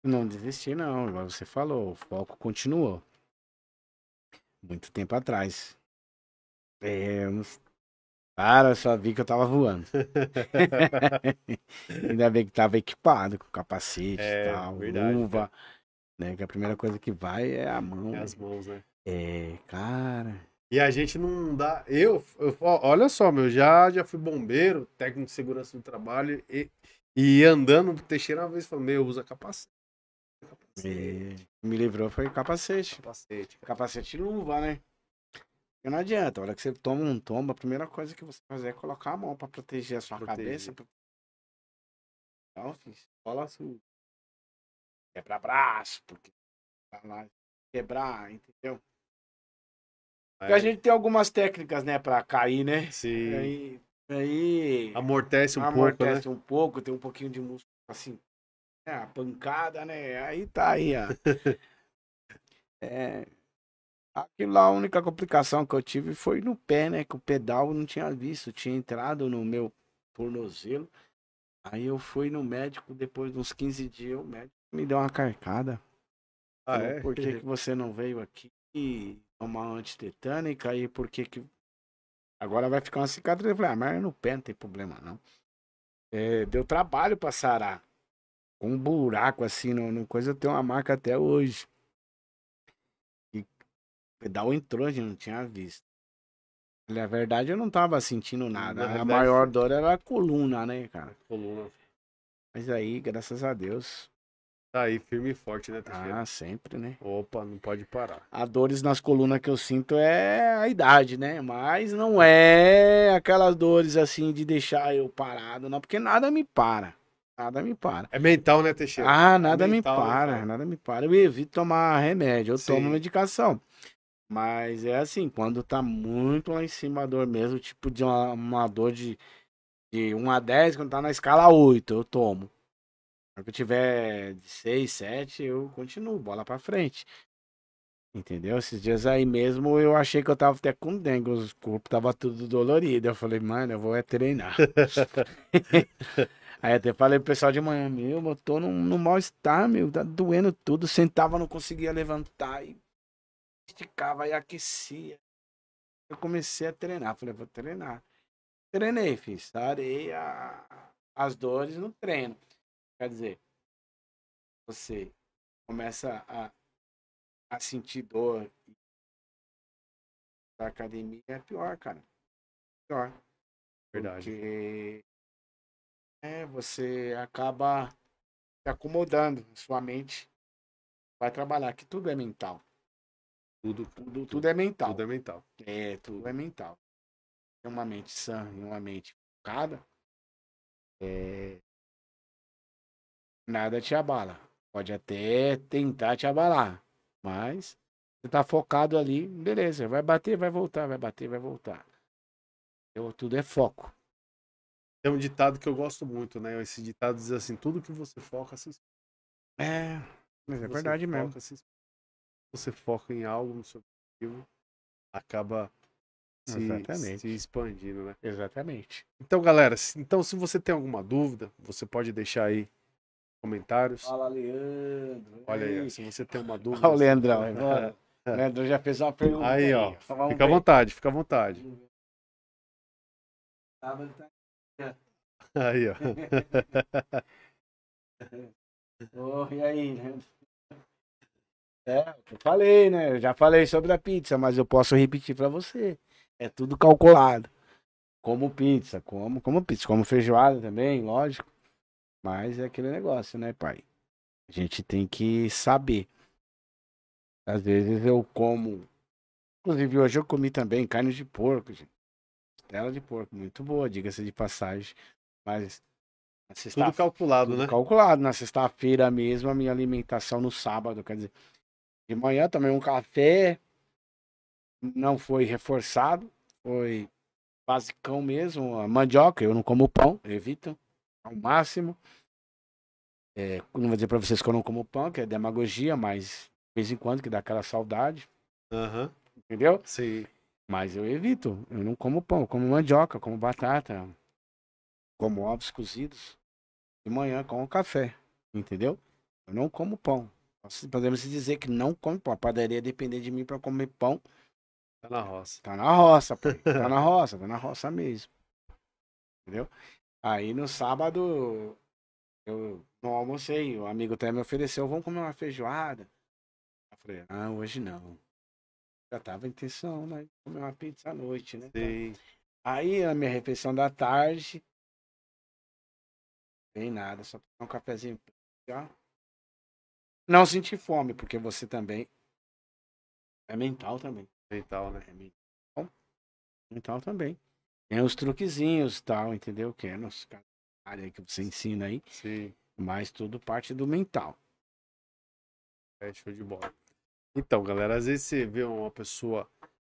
não desisti não, igual você falou, o foco continuou. Muito tempo atrás. Temos. Cara, eu só vi que eu tava voando. Ainda bem que tava equipado com capacete é, tal, verdade, luva. Né? Que a primeira coisa que vai é a mão. É né. as mãos, né? É, cara. E a gente não dá. Eu, eu olha só, meu, já, já fui bombeiro, técnico de segurança do trabalho, e, e andando pro Teixeira uma vez falou, meu, usa capacete. É, capacete. É, me livrou foi capacete. Capacete. Capacete e luva, né? Porque não adianta, olha hora que você toma um tombo, a primeira coisa que você fazer é colocar a mão pra proteger a sua proteger. cabeça. Pra... Então, filho, assim, escola sua. Assim. Quebra braço, porque tá quebrar, entendeu? É. a gente tem algumas técnicas, né, pra cair, né? Sim. Aí, aí amortece um né? amortece pouco, Amortece né? um pouco, tem um pouquinho de músculo, assim, É, a pancada, né? Aí tá aí, ó. é... Aquilo lá, a única complicação que eu tive foi no pé, né? Que o pedal eu não tinha visto, tinha entrado no meu tornozelo. Aí eu fui no médico, depois de uns 15 dias, o médico me deu uma carcada. Ah, é? Por que, que você não veio aqui tomar uma antitetânica? E por que que... Agora vai ficar uma cicatriz. Eu falei, ah, mas no pé não tem problema, não. É, deu trabalho pra sarar. Com um buraco assim, no, no coisa, tenho uma marca até hoje pedal entrou, a gente não tinha visto. Na verdade, eu não tava sentindo nada. Na verdade, a maior dor era a coluna, né, cara? Coluna. Mas aí, graças a Deus. Tá aí, firme e forte, né, Teixeira? Ah, sempre, né? Opa, não pode parar. A dores nas colunas que eu sinto é a idade, né? Mas não é aquelas dores assim de deixar eu parado, não, porque nada me para. Nada me para. É mental, né, Teixeira? Ah, nada é mental, me né, para, né, nada me para. Eu evito tomar remédio, eu Sim. tomo medicação. Mas é assim, quando tá muito lá em cima a dor mesmo, tipo de uma, uma dor de, de 1 a 10, quando tá na escala 8, eu tomo. Quando eu tiver de 6, 7, eu continuo, bola pra frente. Entendeu? Esses dias aí mesmo eu achei que eu tava até com dengue, o corpo tava tudo dolorido. Eu falei, mano, eu vou é treinar. aí até falei pro pessoal de manhã, meu, eu tô num, num mal-estar, meu, tá doendo tudo. Sentava, não conseguia levantar. E esticava e aquecia. Eu comecei a treinar, falei, vou treinar. Treinei, fiz, sarei a... as dores no treino. Quer dizer, você começa a, a sentir dor da academia é pior, cara. Pior. Verdade. Porque é, você acaba se acomodando, sua mente vai trabalhar, que tudo é mental. Tudo, tudo, tudo é mental. Tudo é mental. É, tudo é mental. É uma mente sã e uma mente focada. É... Nada te abala. Pode até tentar te abalar, mas você tá focado ali, beleza. Vai bater, vai voltar, vai bater, vai voltar. Eu, tudo é foco. É um ditado que eu gosto muito, né? Esse ditado diz assim: tudo que você foca se. É, mas é verdade foca, mesmo. Se você foca em algo, no seu objetivo, acaba se, se expandindo, né? Exatamente. Então, galera, se, então se você tem alguma dúvida, você pode deixar aí comentários. Fala, Leandro. Olha aí, se você tem uma dúvida. Olha é. o Leandrão. Né? Leandro já fez uma pergunta. Aí, aí ó. fica à vontade, fica à vontade. Tá, tá aí, ó. oh, e aí, Leandro? É, eu falei, né? Eu já falei sobre a pizza, mas eu posso repetir para você. É tudo calculado. Como pizza, como, como pizza, como feijoada também, lógico. Mas é aquele negócio, né, pai? A gente tem que saber. Às vezes eu como. Inclusive, hoje eu comi também carne de porco, gente. Tela de porco, muito boa, diga-se de passagem. Mas. Tudo calculado, tudo né? Calculado. Na sexta-feira mesmo, a minha alimentação no sábado, quer dizer de manhã, tomei um café, não foi reforçado, foi basicão mesmo, a mandioca, eu não como pão, evito ao é máximo. É, não vou dizer para vocês que eu não como pão, que é demagogia, mas de vez em quando que dá aquela saudade. Uhum. Entendeu? Sim. Mas eu evito, eu não como pão, eu como mandioca, como batata, como ovos cozidos. De manhã com o café, entendeu? Eu não como pão podemos dizer que não come pão. A padaria depender de mim para comer pão. Tá na roça. Tá na roça, pô. Tá na roça, tá na roça mesmo. Entendeu? Aí no sábado eu não almocei. O amigo até me ofereceu, vamos comer uma feijoada. Eu falei, ah, hoje não. Já tava a intenção, né? Comer uma pizza à noite, né? Sim. Aí a minha refeição da tarde. nem nada, só um cafezinho. Ó não sentir fome, porque você também é mental também. Mental, né? É mental, mental também. Tem os truquezinhos tal, entendeu? Que é nossa área que você ensina aí. Sim. Mas tudo parte do mental. É show de bola. Então, galera, às vezes você vê uma pessoa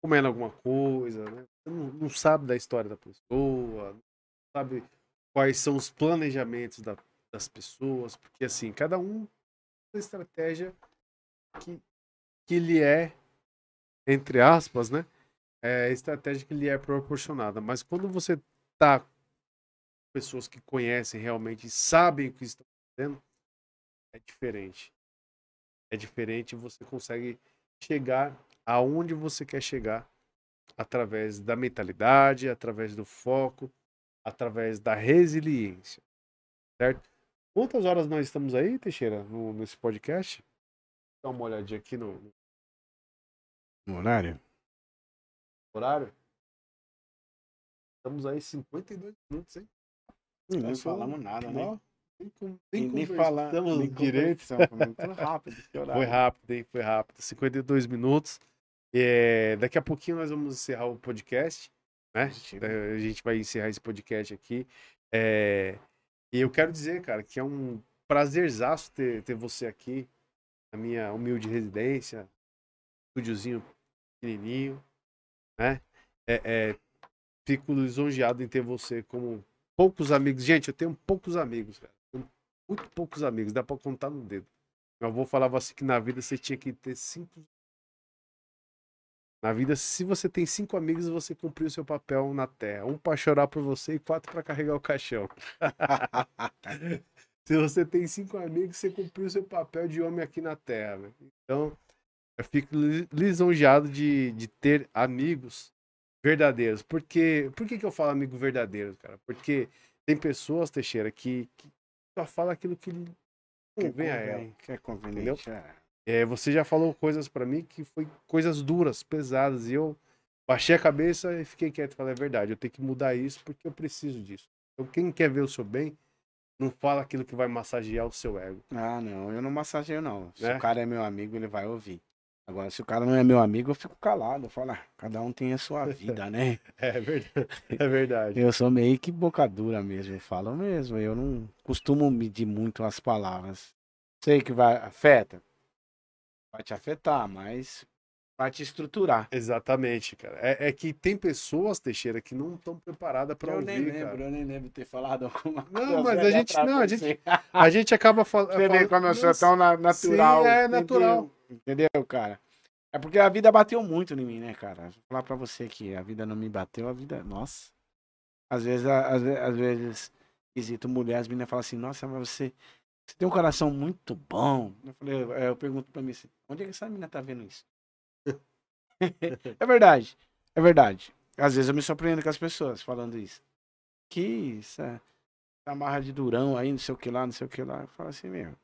comendo alguma coisa, né? Não, não, sabe da história da pessoa, não sabe quais são os planejamentos da, das pessoas, porque assim, cada um estratégia que, que lhe é, entre aspas, né? É, estratégia que lhe é proporcionada. Mas quando você tá com pessoas que conhecem realmente sabem o que estão fazendo, é diferente. É diferente, você consegue chegar aonde você quer chegar através da mentalidade, através do foco, através da resiliência, certo? Quantas horas nós estamos aí, Teixeira, no, nesse podcast? Dá uma olhadinha aqui no. No horário? Horário? Estamos aí 52 minutos, hein? Não, não falamos nada, né? Não. Nem, com, nem, nem falar nem direito. Foi rápido. Foi rápido, hein? Foi rápido. 52 minutos. É, daqui a pouquinho nós vamos encerrar o podcast, né? É, a gente vai encerrar esse podcast aqui. É, e eu quero dizer, cara, que é um prazerzaço ter, ter você aqui, na minha humilde residência, estúdiozinho pequenininho, né? É, é, fico lisonjeado em ter você como poucos amigos. Gente, eu tenho poucos amigos, cara. Tenho muito poucos amigos, dá pra contar no dedo. Meu avô falava assim que na vida você tinha que ter cinco na vida, se você tem cinco amigos, você cumpriu seu papel na terra. Um para chorar por você e quatro para carregar o caixão. se você tem cinco amigos, você cumpriu seu papel de homem aqui na terra. Então, eu fico lisonjeado de, de ter amigos verdadeiros. Porque, por que, que eu falo amigo verdadeiro, cara? Porque tem pessoas, Teixeira, que, que só fala aquilo que, que vem a ela. Que é conveniente. Entendeu? É. É, você já falou coisas para mim que foi coisas duras, pesadas, e eu baixei a cabeça e fiquei quieto. Falei, é verdade, eu tenho que mudar isso porque eu preciso disso. Então, quem quer ver o seu bem, não fala aquilo que vai massagear o seu ego. Ah, não, eu não massageio, não. Se né? o cara é meu amigo, ele vai ouvir. Agora, se o cara não é meu amigo, eu fico calado. Eu falo, ah, cada um tem a sua vida, né? é verdade. É verdade. eu sou meio que boca dura mesmo, eu falo mesmo. Eu não costumo medir muito as palavras. Sei que vai afeta, Vai te afetar, mas vai te estruturar. Exatamente, cara. É, é que tem pessoas, Teixeira, que não estão preparadas para ouvir, nem lembro, cara. Eu nem lembro de ter falado alguma coisa. Não, mas a gente, não, a gente, a gente acaba falando... Você vê como eu sou tão natural. Sim, é natural. Entendeu? entendeu, cara? É porque a vida bateu muito em mim, né, cara? Vou falar pra você que a vida não me bateu, a vida. Nossa. Às vezes, às, às vezes, visito mulheres, as meninas falam assim: Nossa, mas você você tem um coração muito bom. Eu, falei, é, eu, pergunto pra mim assim, onde é que essa menina tá vendo isso? é verdade. É verdade. Às vezes eu me surpreendo com as pessoas falando isso. Que isso, é, Essa amarra de durão aí, não sei o que lá, não sei o que lá. Eu falo assim mesmo.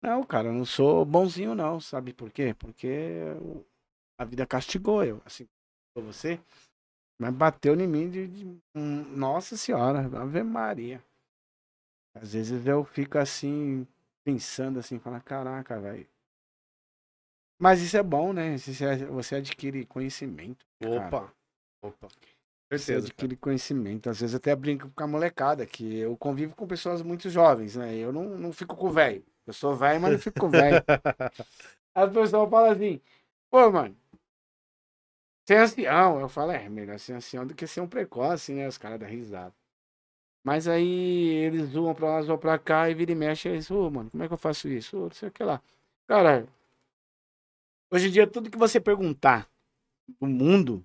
Não, cara, eu não sou bonzinho, não. Sabe por quê? Porque a vida castigou eu. Assim, você. Mas bateu em mim de, de, de. Hum, nossa Senhora, Ave Maria. Às vezes eu fico assim, pensando assim, falando, caraca, velho. Mas isso é bom, né? Você adquire conhecimento. Opa! Né, cara. Opa! Certeza, você adquire cara. conhecimento. Às vezes até brinco com a molecada, que eu convivo com pessoas muito jovens, né? Eu não, não fico com velho. Eu sou velho, mas não fico com velho. As pessoas falam assim, pô, mano, ser ancião. Eu falo, é, melhor ser ancião do que ser um precoce, né? Os caras da risada. Mas aí eles zoam pra lá, zoam pra cá e vira e mexe. Aí, ô, oh, mano, como é que eu faço isso? Oh, não sei o que lá. Cara, hoje em dia, tudo que você perguntar do mundo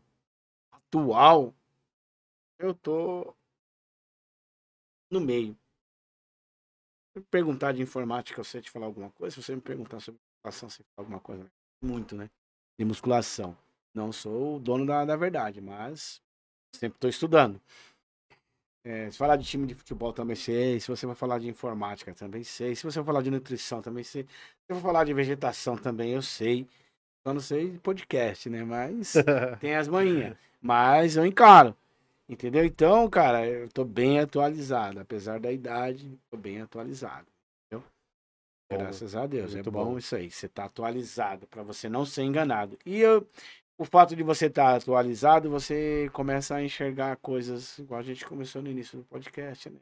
atual, eu tô no meio. Se perguntar de informática, eu sei te falar alguma coisa. Se você me perguntar sobre musculação, você falar alguma coisa. Muito, né? De musculação. Não sou o dono da, da verdade, mas sempre estou estudando. É, se falar de time de futebol também sei. Se você for falar de informática também sei. Se você for falar de nutrição também sei. Se for falar de vegetação também eu sei. Só não sei de podcast, né? Mas tem as manhinhas. Mas eu encaro. Entendeu? Então, cara, eu tô bem atualizado. Apesar da idade, tô bem atualizado. Entendeu? Bom, Graças a Deus. É bom, bom, isso aí. Você tá atualizado para você não ser enganado. E eu, o fato de você estar tá atualizado, você começa a enxergar coisas, igual a gente começou no início do podcast, né?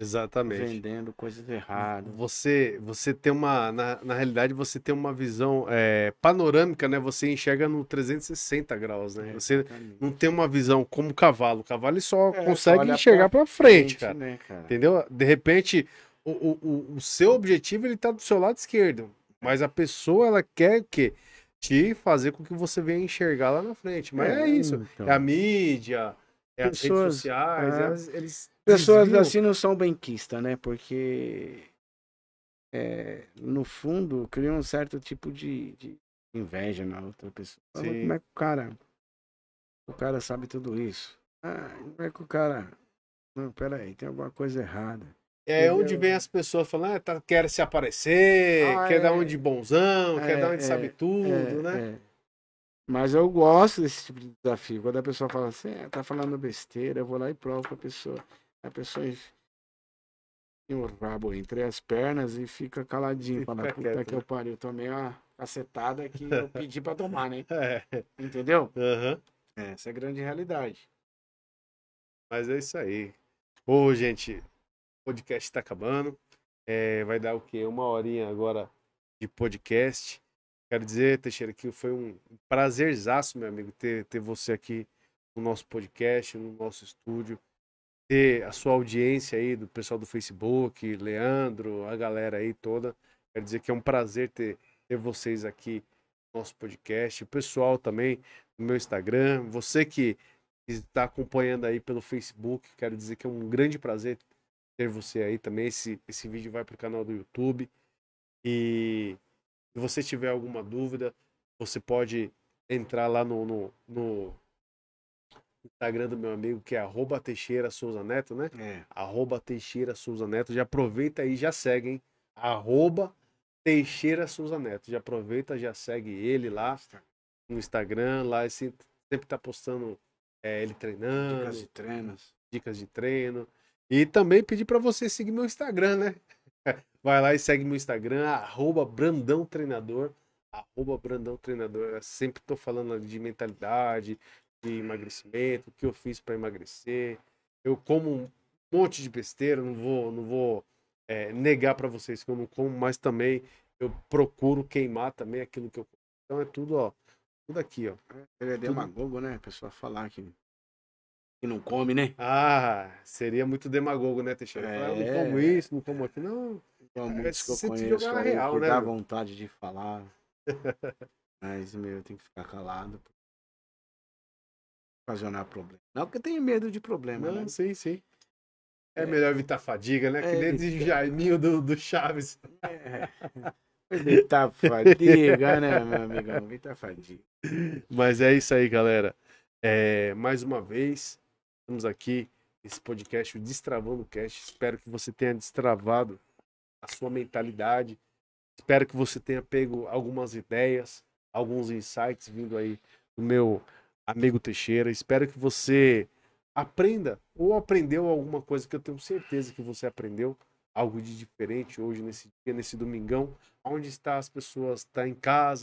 Exatamente. Vendendo coisas erradas. Você, você tem uma. Na, na realidade, você tem uma visão é, panorâmica, né? Você enxerga no 360 graus, né? É, você exatamente. não tem uma visão como o cavalo. O cavalo só é, consegue enxergar para frente, frente cara. Né, cara. Entendeu? De repente, o, o, o, seu objetivo ele tá do seu lado esquerdo. Mas a pessoa, ela quer que te fazer com que você venha enxergar lá na frente. Mas é, é isso. Então. É a mídia, é pessoas, as redes sociais. É, é eles pessoas desviam. assim não são benquistas, né? Porque, é, no fundo, cria um certo tipo de, de inveja na outra pessoa. como é que o cara, o cara sabe tudo isso? Ah, como é que o cara... Não, peraí, tem alguma coisa errada. É onde vem as pessoas falando, ah, tá, quer se aparecer, ah, é. quer é... dar um de bonzão, é, quer dar um de é, sabe tudo, né? É. Mas eu gosto desse tipo de desafio. Quando a pessoa fala assim, é, tá falando besteira, eu vou lá e provo pra pessoa. A pessoa tem o rabo entre as pernas e fica caladinho. fala, puta quieto, que né? eu pariu, tomei uma cacetada que eu pedi pra tomar, né? Entendeu? Uhum. Essa é a grande realidade. Mas é isso aí. Ô, gente, podcast está acabando. É, vai dar o quê? Uma horinha agora de podcast. Quero dizer, Teixeira, que foi um prazerzaço, meu amigo, ter, ter você aqui no nosso podcast, no nosso estúdio. Ter a sua audiência aí, do pessoal do Facebook, Leandro, a galera aí toda. Quero dizer que é um prazer ter, ter vocês aqui no nosso podcast. O pessoal também no meu Instagram. Você que está acompanhando aí pelo Facebook, quero dizer que é um grande prazer ter você aí também. Esse, esse vídeo vai para o canal do YouTube. E se você tiver alguma dúvida, você pode entrar lá no, no, no Instagram do meu amigo, que é arroba Teixeira Souza Neto, né? É. Arroba Teixeira Souza Neto. Já aproveita aí, já segue, hein? Arroba Teixeira Souza Neto. Já aproveita, já segue ele lá no Instagram. Lá sempre tá postando é, ele treinando. Dicas de treinos. Dicas de treino. E também pedir para você seguir meu Instagram, né? Vai lá e segue meu Instagram, arroba Brandão Treinador. Arroba Brandão Treinador. Eu sempre tô falando de mentalidade, de emagrecimento, o que eu fiz para emagrecer. Eu como um monte de besteira, não vou, não vou é, negar para vocês que eu não como, mas também eu procuro queimar também aquilo que eu como. Então é tudo, ó. Tudo aqui, ó. Ele é, é demagogo, né? A pessoa falar que que não come, né? Ah, seria muito demagogo, né, Teixeira? É... Eu não é. como isso, não como aquilo. Não, é são que eu conheço cara, real, que né, dá meu? vontade de falar. mas, meu, eu tenho que ficar calado. Ocasionar problema. Não porque eu tenho medo de problema, não, né? Sim, sim. É, é melhor evitar fadiga, né? É, que nem de Jaiminho do, do Chaves. É. Evitar fadiga, né, meu amigão? Evitar fadiga. Mas é isso aí, galera. É, mais uma vez, Estamos aqui, esse podcast, o Destravando o Cast. Espero que você tenha destravado a sua mentalidade. Espero que você tenha pego algumas ideias, alguns insights vindo aí do meu amigo Teixeira. Espero que você aprenda ou aprendeu alguma coisa que eu tenho certeza que você aprendeu. Algo de diferente hoje, nesse dia, nesse domingão, onde está as pessoas, está em casa,